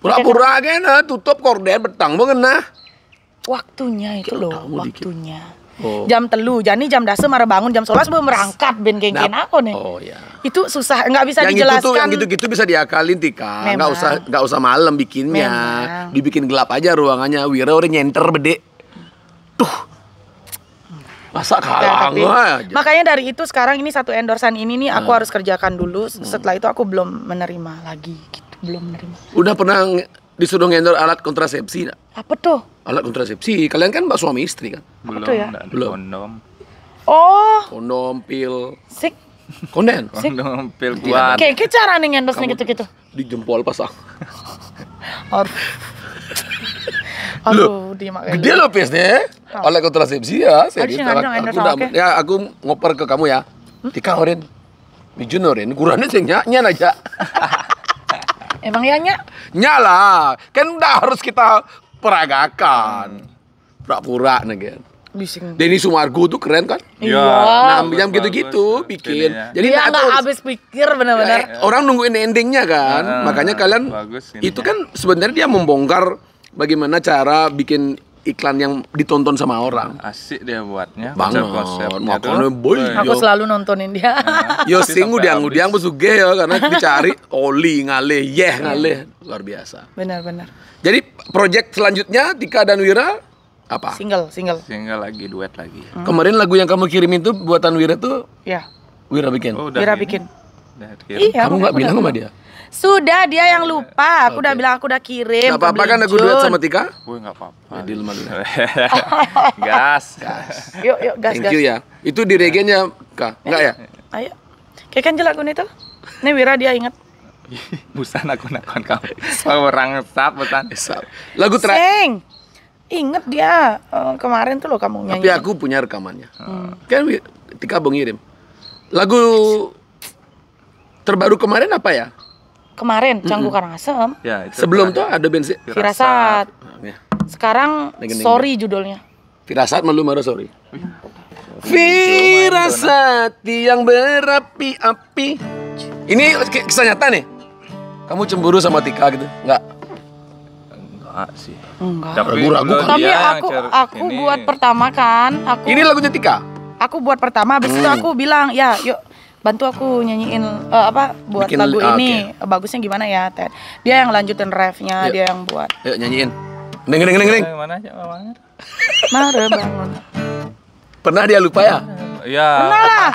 Pura-pura iya kena kan? tutup korden betang mengena. Waktunya itu loh, waktunya. Dikit oh. jam telu jadi jam dasar marah bangun jam solas belum merangkat ben geng nah. aku nih oh ya itu susah nggak bisa yang dijelaskan itu tuh, yang gitu-gitu bisa diakalin tika nggak usah nggak usah malam bikinnya Memang. dibikin gelap aja ruangannya wira orang nyenter bede tuh masa nah, kalah tapi, aja. makanya dari itu sekarang ini satu endorsan ini nih aku hmm. harus kerjakan dulu hmm. setelah itu aku belum menerima lagi gitu belum menerima udah pernah disuruh ngendor alat kontrasepsi nak? Apa tuh? Alat kontrasepsi. Kalian kan mbak suami istri kan? Belum, Apa tuh ya? Belum. Kondom. Oh. Kondom, pil. Sik. Konden. Sik. Kondom, pil kuat. Kayak ke cara nih nih gitu-gitu. Di jempol pasang. Aduh. Aduh, gede loh pesnya Oh. Ah. Alat kontrasepsi ya. Saya aku, okay. Ya. ya, aku ngoper ke kamu ya. Hmm? Dikahorin. Mijunorin, kurangnya sih nyanyian aja. Emang ya nyak? Nyala, kan udah harus kita peragakan. Pura-pura nih kan. Denny Sumargo tuh keren kan? Iya. iya. Nah, yang gitu-gitu bikin. Ya. Jadi ya, nggak habis pikir benar-benar. Iya, iya. orang nungguin endingnya kan, ah, makanya kalian bagus, itu ya. kan sebenarnya dia membongkar bagaimana cara bikin iklan yang ditonton sama orang. Asik dia buatnya. Banget. Makanya boy. Iya. Aku selalu nontonin dia. Iya. *laughs* yo sing udah udah aku suge ya karena dicari oli ngale yeh iya. ngale luar biasa. Benar benar. Jadi proyek selanjutnya Tika dan Wira apa? Single, single. Single lagi, duet lagi. Hmm. Kemarin lagu yang kamu kirim itu buatan Wira tuh? Ya. Wira bikin. Oh, Wira bikin. Iya, kamu nggak bilang sama dia? Sudah dia yang iya, iya. lupa. Aku udah bilang aku udah kirim. Gak apa-apa kan aku duet sama Tika? Gue gak apa-apa. Jadi lu malu. gas, gas. Yuk, yuk, gas, Thank gas. you ya. Itu di regennya, Kak? Enggak eh, ya? Ayo. Kayak kan jelak nih tuh. Ini Wira dia inget. *laughs* busan aku nakon kamu. Orang sap busan. Eh, Lagu terakhir. Sing. Ingat dia eh, kemarin tuh lo kamu nyanyi. Tapi aku punya rekamannya. Hmm. Kan Tika Bang Lagu terbaru kemarin apa ya? kemarin Canggu mm -hmm. Karangasem. Ya, Sebelum tuh ada bensin. Firasat. Firasat. Iya. Sekarang Sorry judulnya. Firasat malu marah Sorry. Firasat yang berapi-api. Ini kisah nyata nih. Kamu cemburu sama Tika gitu? Enggak. Enggak sih. Enggak. Tapi, ragu, kan? Tapi aku aku ini. buat pertama kan. Aku Ini lagunya Tika. Aku buat pertama habis hmm. itu aku bilang, "Ya, yuk bantu aku nyanyiin uh, apa buat Bikin, lagu ah, ini okay. Eh, bagusnya gimana ya Ted dia yang lanjutin refnya iya. dia yang buat yuk iya, nyanyiin neng neng neng neng mana mana pernah dia lupa ya iya pernah lah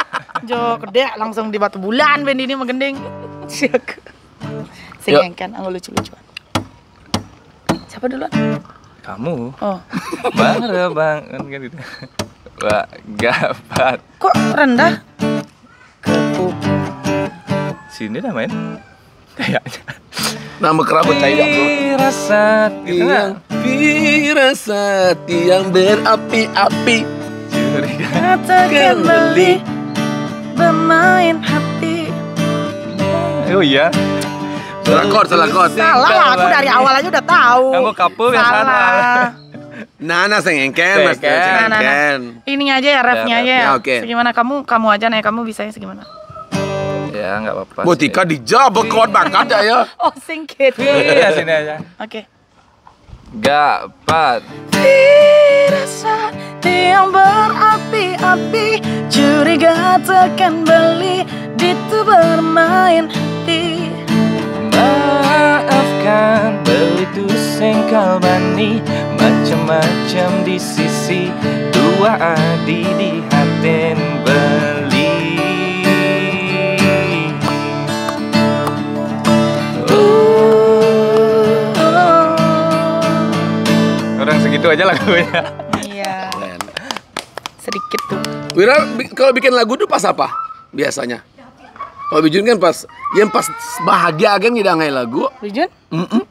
jo gede langsung di batu bulan band ini menggending siak singeng kan anggul lucu lucuan siapa duluan kamu oh bang bangun kan gitu Wah, gapat. Kok rendah? Kepupu. Sini dah main. Kayaknya. Nama kerabat Caida, Bro. Pirasati gitu yang kan? pirasati yang berapi-api. Kan? kata kembali bermain hati. Oh iya. Salah chord, salah chord. Salah, aku dari awal aja udah tahu. Kamu kapul yang salah. salah. Nana yang engken mas Ken. Nah, nah, nah. Ini aja ya, ya refnya ya. aja ya, ya. Okay. Gimana kamu kamu aja nih kamu bisa segimana Ya nggak apa-apa Botika dijawab iya. kawan banget ya, ya. *laughs* Oh singkit iya, iya, iya sini aja Oke okay. Gapat Dirasa yang berapi-api Curiga takkan beli Di bermain hati makan Belitu sengkal bani Macam-macam di sisi Dua adi di hati beli uhuh. Orang segitu aja lagunya Iya Sedikit tuh Wira, kalau bikin lagu tuh pas apa biasanya? Kalau Bijun kan pas yang pas bahagia kan tidak ngai lagu. Bijun? Mm -mm.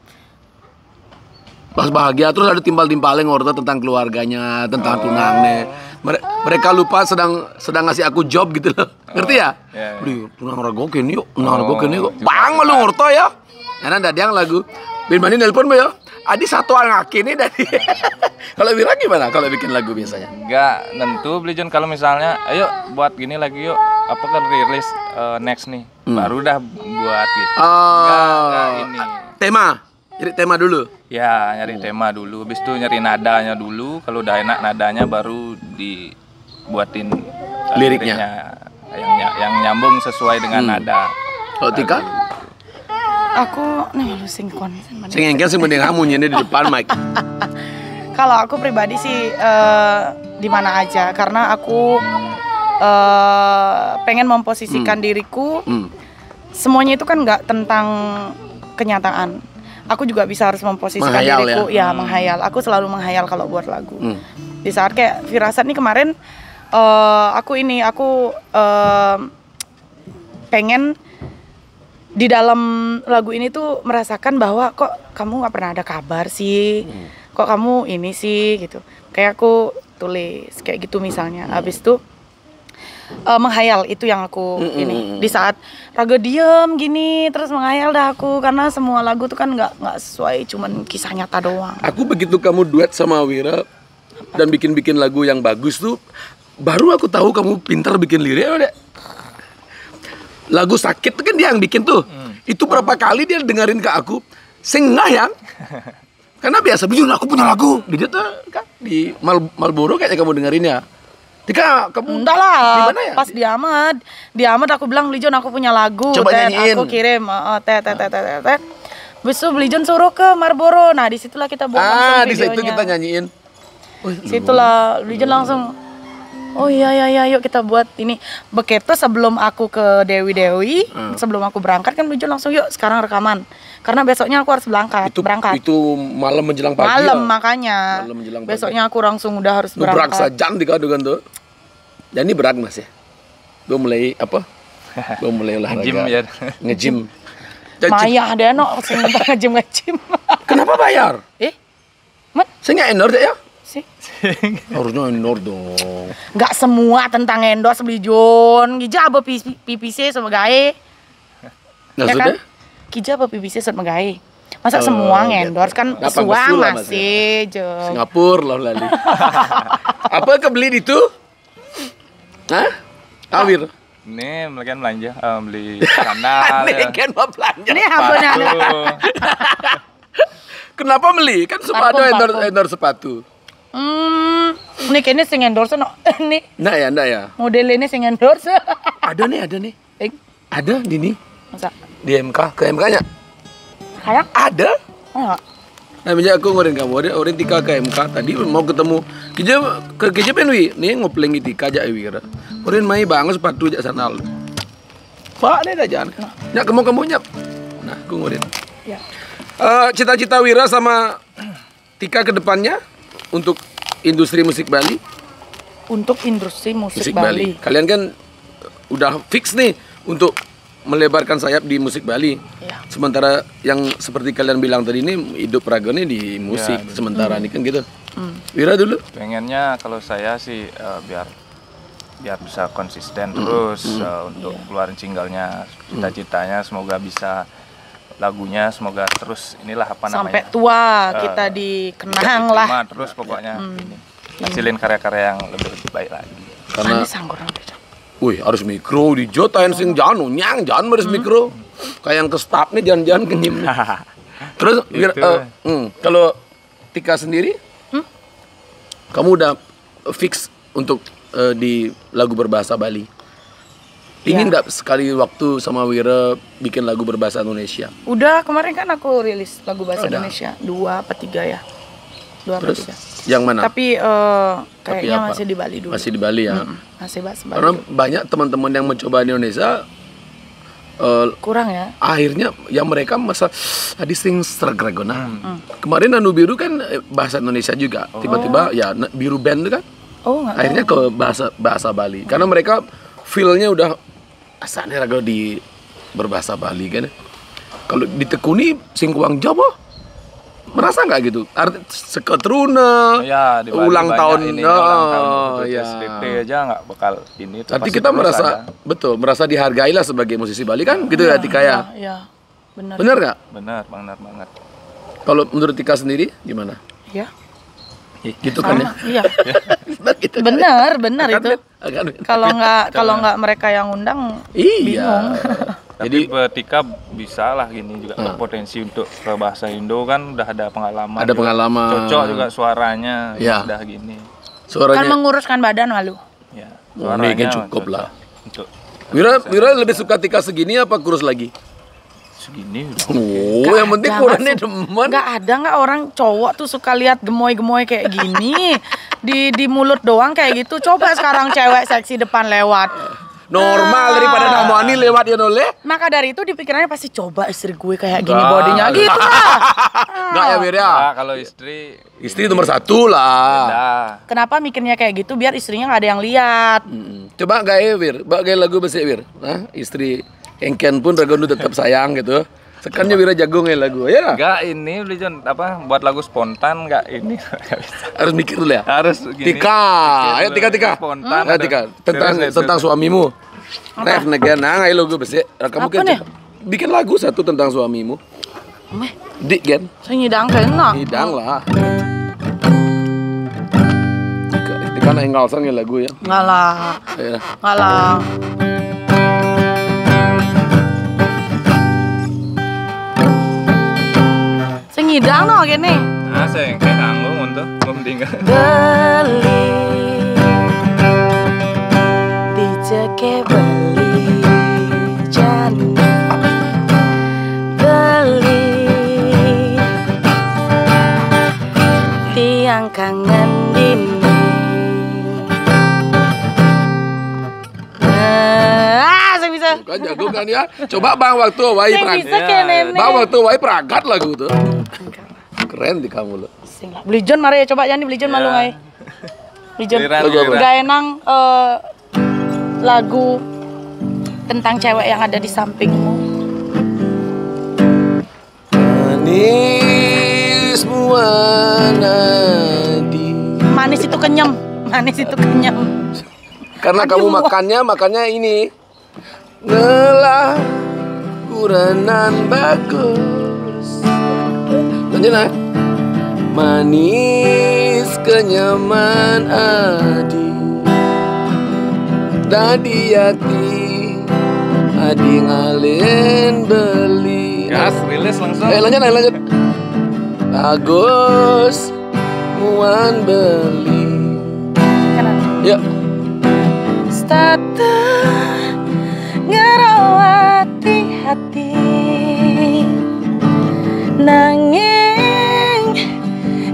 Pas bahagia terus ada timpal yang ngorta tentang keluarganya, tentang oh. tunangnya. Mere mereka lupa sedang sedang ngasih aku job gitu loh. Oh. Ngerti ya? Yeah, iya, iya. yeah. tunang ragokin yuk, tunang oh, ragokin yuk. Bang malu ngorta ya. Karena ada yang lagu. Bin Mani nelpon ya. Adi satu anak ini dari *laughs* kalau Wira gimana kalau bikin lagu biasanya nggak tentu beli John kalau misalnya ayo buat gini lagi yuk apa kan rilis uh, eh, next nih hmm. baru udah buat gitu oh, nggak, nggak ini tema jadi tema dulu ya nyari hmm. tema dulu habis itu nyari nadanya dulu kalau udah enak nadanya baru dibuatin liriknya, yang yang nyambung sesuai dengan hmm. nada kalau Tika Aku nih lu singkon. Sing engkel sih mending kamu nyanyi di depan mic. *laughs* Kalau aku pribadi sih uh, di mana aja karena aku uh, pengen memposisikan hmm. diriku. Hmm. Semuanya itu kan nggak tentang kenyataan. Aku juga bisa harus memposisikan menghayal ya. diriku ya, ya hmm. menghayal. Aku selalu menghayal kalau buat lagu. Hmm. Di saat kayak firasat nih kemarin uh, aku ini aku uh, pengen di dalam lagu ini tuh merasakan bahwa kok kamu nggak pernah ada kabar sih hmm. kok kamu ini sih gitu kayak aku tulis kayak gitu misalnya hmm. habis itu uh, eh, menghayal itu yang aku hmm, hmm ini hmm, hmm. di saat raga diem gini terus menghayal dah aku karena semua lagu tuh kan nggak nggak sesuai cuman kisah nyata doang aku begitu kamu duet sama Wira Apa dan bikin-bikin lagu yang bagus tuh baru aku tahu kamu pintar bikin lirik lagu sakit kan dia yang bikin tuh. Hmm. Itu berapa kali dia dengerin ke aku, sengah yang. *laughs* Karena biasa bujur aku punya lagu. Di dia tuh kan di Mal Malboro kayaknya kamu dengerin ya. Tika, kamu hmm, Entah lah. Di ya? Pas di Ahmad, di Ahmad aku bilang Lijon aku punya lagu. Coba dan nyanyiin. aku kirim uh, tet tet tet tet tet. Besok Lijon suruh ke Marlboro. Nah, disitulah kita buat ah, langsung di situ kita nyanyiin. Wih, Situlah Lijon langsung Oh iya iya iya yuk kita buat ini. Begitu sebelum aku ke Dewi Dewi, hmm. sebelum aku berangkat kan Lujo langsung yuk sekarang rekaman. Karena besoknya aku harus berangkat. Itu, berangkat. Itu malam menjelang pagi. Malam ya? makanya. Malam menjelang pagi. Besoknya aku langsung udah harus Lu berangkat. Beraksa cantik aduh kan tuh. Dan ini berat mas ya. Gue mulai apa? Gue mulai *laughs* olahraga. ngejim ya. nge *laughs* Mayah deh no, *laughs* nge-gym nge-gym. Kenapa bayar? Eh? Mat? Saya nggak endorse ya. *laughs* Harusnya endor dong. Gak semua tentang endorse beli John. Gija apa PPC sama gae? Ya kan? Gija apa PPC sama gae? Masa oh, semua iya, endorse iya. kan suang masih, Jo. Singapura lah lali. *laughs* apa kebeli itu? Hah? Awir. Ini melainkan belanja, um, beli karena *laughs* Ini ya. kan mau belanja. Ini nih? Kenapa beli? Kan sepatu endorse, endorse sepatu. Hmm, ini kayaknya sing endorse no. *laughs* nih. Nah ya, nah ya. Model ini sing endorse. *laughs* ada nih, ada nih. Eh? Ada di nih. Masa? Di MK, ke MK-nya. Kayak? Ada. Enggak. Nah, meja aku ngorin kamu, ada orang Tika ke MK tadi mau ketemu. Kita ke kerja penwi, nih ngopling itu aja Wi Orang main banget, sepatu sana sanal. Pak, ini aja. jangan. Nah. Nyak kamu kamu nyap. Nah, aku ngorin. Ya. Uh, cita-cita Wira sama Tika kedepannya untuk industri musik Bali? Untuk industri musik, musik Bali. Bali. Kalian kan uh, udah fix nih untuk melebarkan sayap di musik Bali. Ya. Sementara yang seperti kalian bilang tadi ini hidup ragonya di musik ya, sementara hmm. ini kan gitu. Hmm. Wira dulu. Pengennya kalau saya sih uh, biar biar bisa konsisten hmm. terus hmm. Uh, untuk yeah. keluarin singgalnya. Cita-citanya semoga bisa lagunya semoga terus inilah apa namanya sampai tua uh, kita dikenang lah terus pokoknya hmm. hasilin karya-karya yang lebih baik lagi karena Wih, harus mikro di jota yang sing jangan nyang jangan harus hmm. mikro. Kayak yang ke staff nih jangan-jangan kenyim. *laughs* Terus uh, hmm, kalau Tika sendiri hmm? kamu udah fix untuk uh, di lagu berbahasa Bali? Iya. Ingin nggak ya. sekali waktu sama Wira bikin lagu berbahasa Indonesia? Udah kemarin kan aku rilis lagu bahasa oh, Udah. Indonesia dua apa tiga ya, dua Terus, ya. Yang mana? Tapi uh, kayaknya Tapi masih di Bali dulu. Masih di Bali ya. Hmm, masih bahasa Bali. Karena dulu. banyak teman-teman yang mencoba di Indonesia uh, kurang ya. Akhirnya yang mereka masa ah, tadi sing stragregona. Hmm. Kemarin Nanu Biru kan eh, bahasa Indonesia juga. Oh. Tiba-tiba oh. ya Biru Band kan. Oh, akhirnya ke bahasa bahasa Bali. Hmm. Karena mereka feelnya udah asalnya raga di berbahasa Bali kan ya. kalau ditekuni singkuang Jawa merasa nggak gitu arti seketruna oh ya, di Bali ulang tahun ini, oh, ulang ya. aja nggak bekal ini tuh kita merasa ada. betul merasa dihargai lah sebagai musisi Bali kan gitu ya, ya Tika ya, ya benar benar nggak benar benar banget kalau menurut Tika sendiri gimana ya gitu kan ya. Iya. *laughs* benar gitu kan ya? benar, itu. Kalau nggak kalau nggak mereka yang undang iya. *laughs* Jadi ketika eh, bisa lah gini juga hmm. potensi untuk ke eh, bahasa Indo kan udah ada pengalaman. Ada juga. pengalaman. Cocok juga suaranya ya. udah gini. Suaranya kan menguruskan badan malu. Ya. Suaranya oh, cukup lah. Untuk Wira Wira lebih suka tika segini apa kurus lagi? segini oh yang penting kurangnya demen nggak ada nggak orang cowok tuh suka lihat gemoy-gemoy kayak gini di di mulut doang kayak gitu coba sekarang cewek seksi depan lewat normal nah. daripada ini lewat ya nole. Maka dari itu dipikirannya pasti coba istri gue kayak gini nah. bodinya gitu lah. Enggak ah. ya Wirya? ya. kalau istri istri nomor satu lah. Nah. Kenapa mikirnya kayak gitu biar istrinya nggak ada yang lihat. Hmm. Coba gak ya Wir, bagai lagu besi Wir. Nah, istri Engken pun Ragondo tetap sayang gitu. Sekannya Wira Jagung ya lagu, ya? Enggak ini, Lijon, apa buat lagu spontan enggak ini? Harus mikir dulu ya. Harus gini. Tika, ayo Tika Tika. Spontan. Ayo Tika, tentang tentang suamimu. Ref nang ayo lagu besi. Kamu kan bikin lagu satu tentang suamimu. Meh. Dik gen. Saya kan kena. Nyidang lah. Tika ngalasan ya lagu ya. Ngalah. Iya. Ngalah. Sing ngidang no kene. Ah sing kene kanggo untuk memdinga. Beli. Dijake beli jani. Beli. Tiang kangen kan jago kan ya. Coba bang waktu wai perangkat, Ya. Bang waktu wai perangkat lagu tuh. Keren di kamu lo. Beli John mari ya coba jangan beli John malu ngai. Beli John. Gak enang lagu tentang cewek yang ada di sampingmu. Manis di Manis itu kenyam. Manis itu kenyam. Karena Aduh. kamu makannya makannya ini Lelah Kurenan bagus Lanjut lah Manis kenyaman adi Dadi yati Adi ngalin beli Gas, rilis langsung Eh lanjut, eh, lanjut Bagus Muan beli Yuk ya. Status ngerawat di hati nanging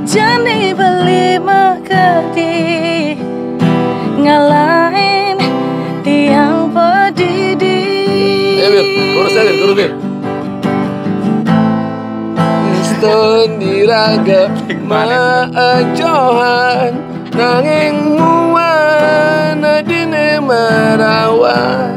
jani beli mengerti ngalain tiang pedidi eh diraga maajohan nanging muana dine merawan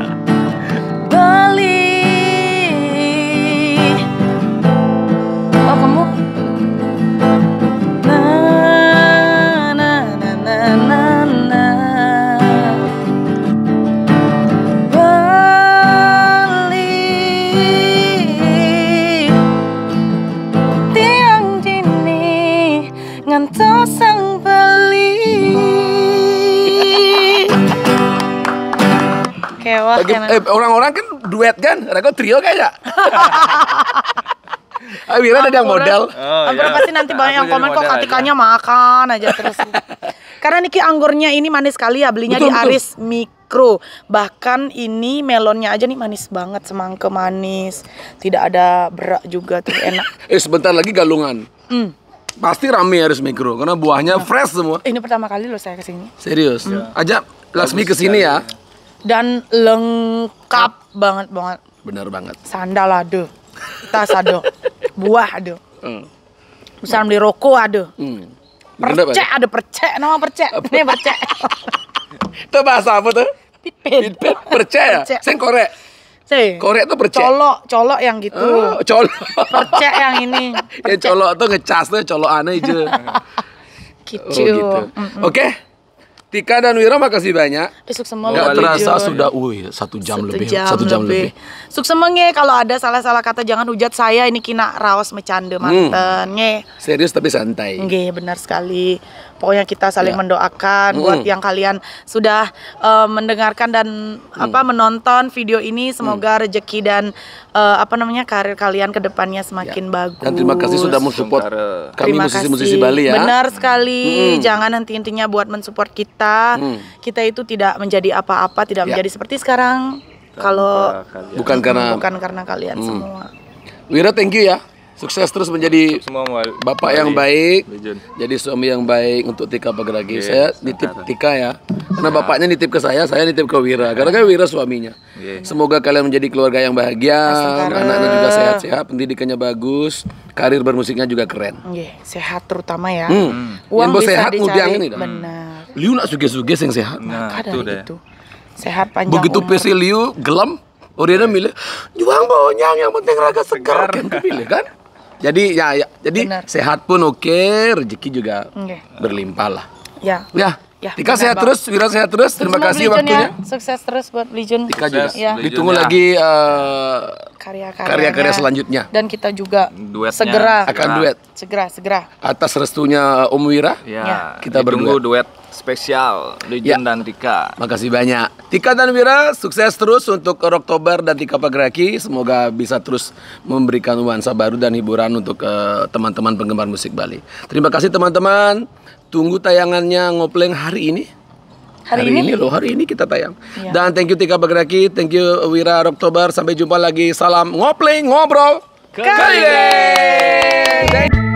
Iya, iya, eh, orang-orang kan duet kan, Rego trio kayak. Akhirnya *laughs* ah, ada yang modal. Oh, Anggur iya. pasti nanti banyak yang komen kok katikannya makan aja terus. *laughs* Karena Niki anggurnya ini manis sekali ya belinya betul, di betul. Aris Mikro. Bahkan ini melonnya aja nih manis banget semangka manis. Tidak ada berak juga tuh *laughs* enak. eh sebentar lagi galungan. Hmm. Pasti rame Aris Mikro karena buahnya nah. fresh semua. Ini pertama kali loh saya kesini. Serius. aja Ya. Ajak kesini ya. ya dan lengkap banget banget. Bener banget. Sandal ada, tas ada, *laughs* buah ada. Hmm. Misalnya beli rokok ada. Hmm. Percek ada percek, nama percek. Ini percek. *laughs* Itu bahasa apa tuh? Pipit. Pipit percek ya? Seng korek. Korek tuh percek. Colok, colok yang gitu. Oh, colok. Percek yang ini. Percek. *laughs* Ya colok tuh ngecas tuh aneh aja. gitu. Oh, gitu. Mm -mm. Oke. Okay. Tika dan Wira makasih banyak. Eh, Gak terasa jujur. sudah uy, satu jam satu lebih. Jam satu jam lebih. lebih. Suksema nge, kalau ada salah-salah kata jangan hujat saya. Ini kina rawas mecande manten. Hmm. Nge. Serius tapi santai. Nge, benar sekali. Pokoknya kita saling ya. mendoakan hmm. buat yang kalian sudah uh, mendengarkan dan hmm. apa menonton video ini semoga hmm. rezeki dan uh, apa namanya karir kalian kedepannya semakin ya. bagus. Dan terima kasih sudah mensupport kami musisi-musisi Bali ya. Benar sekali. Hmm. Jangan nanti intinya buat mensupport kita. Hmm. Kita itu tidak menjadi apa-apa, tidak ya. menjadi seperti sekarang. kalau bukan karena bukan karena kalian hmm. semua. Wira thank you ya. Sukses terus menjadi bapak yang baik, jadi suami yang baik untuk Tika Pagragi. Saya nitip Tika ya. Karena bapaknya nitip ke saya, saya nitip ke Wira. Karena kan Wira suaminya. Iya. Semoga kalian menjadi keluarga yang bahagia, anak anak juga sehat-sehat, pendidikannya bagus, karir bermusiknya juga keren. Iya, sehat terutama ya. Hmm. hmm. Uang yang bisa sehat dicari. Ini, Benar. Liu nak suge-suge yang sehat. Nah, itu Itu. Sehat panjang Begitu PC Liu gelam, Oriana milih, juang bonyang yang penting raga segar. Kan kan? Jadi ya, ya jadi Bener. sehat pun oke, rezeki juga okay. berlimpah lah. Ya. Ya. Ya, Tika sehat bang. terus, Wira sehat terus. terus Terima kasih Lijun ya. waktunya. Ya. Sukses terus buat Blijun. Tika juga. Ya. Ditunggu ya. lagi eh, karya-karya uh, karya selanjutnya. Dan kita juga Duetnya, segera akan duet. Segera, segera. Atas restunya Om Wira. Ya. ya. Kita Ditunggu berduet. duet spesial Blijun ya. dan Tika. Makasih banyak. Tika dan Wira sukses terus untuk Oktober dan Tika Pagraki. Semoga bisa terus memberikan nuansa baru dan hiburan untuk eh, teman-teman uh, teman -teman penggemar musik Bali. Terima kasih teman-teman. Tunggu tayangannya ngopleng hari ini. Hari, hari ini? ini loh, hari ini kita tayang. Iya. Dan thank you Tika Bagraki, thank you Wira Oktober. Sampai jumpa lagi. Salam ngopling ngobrol. Kali.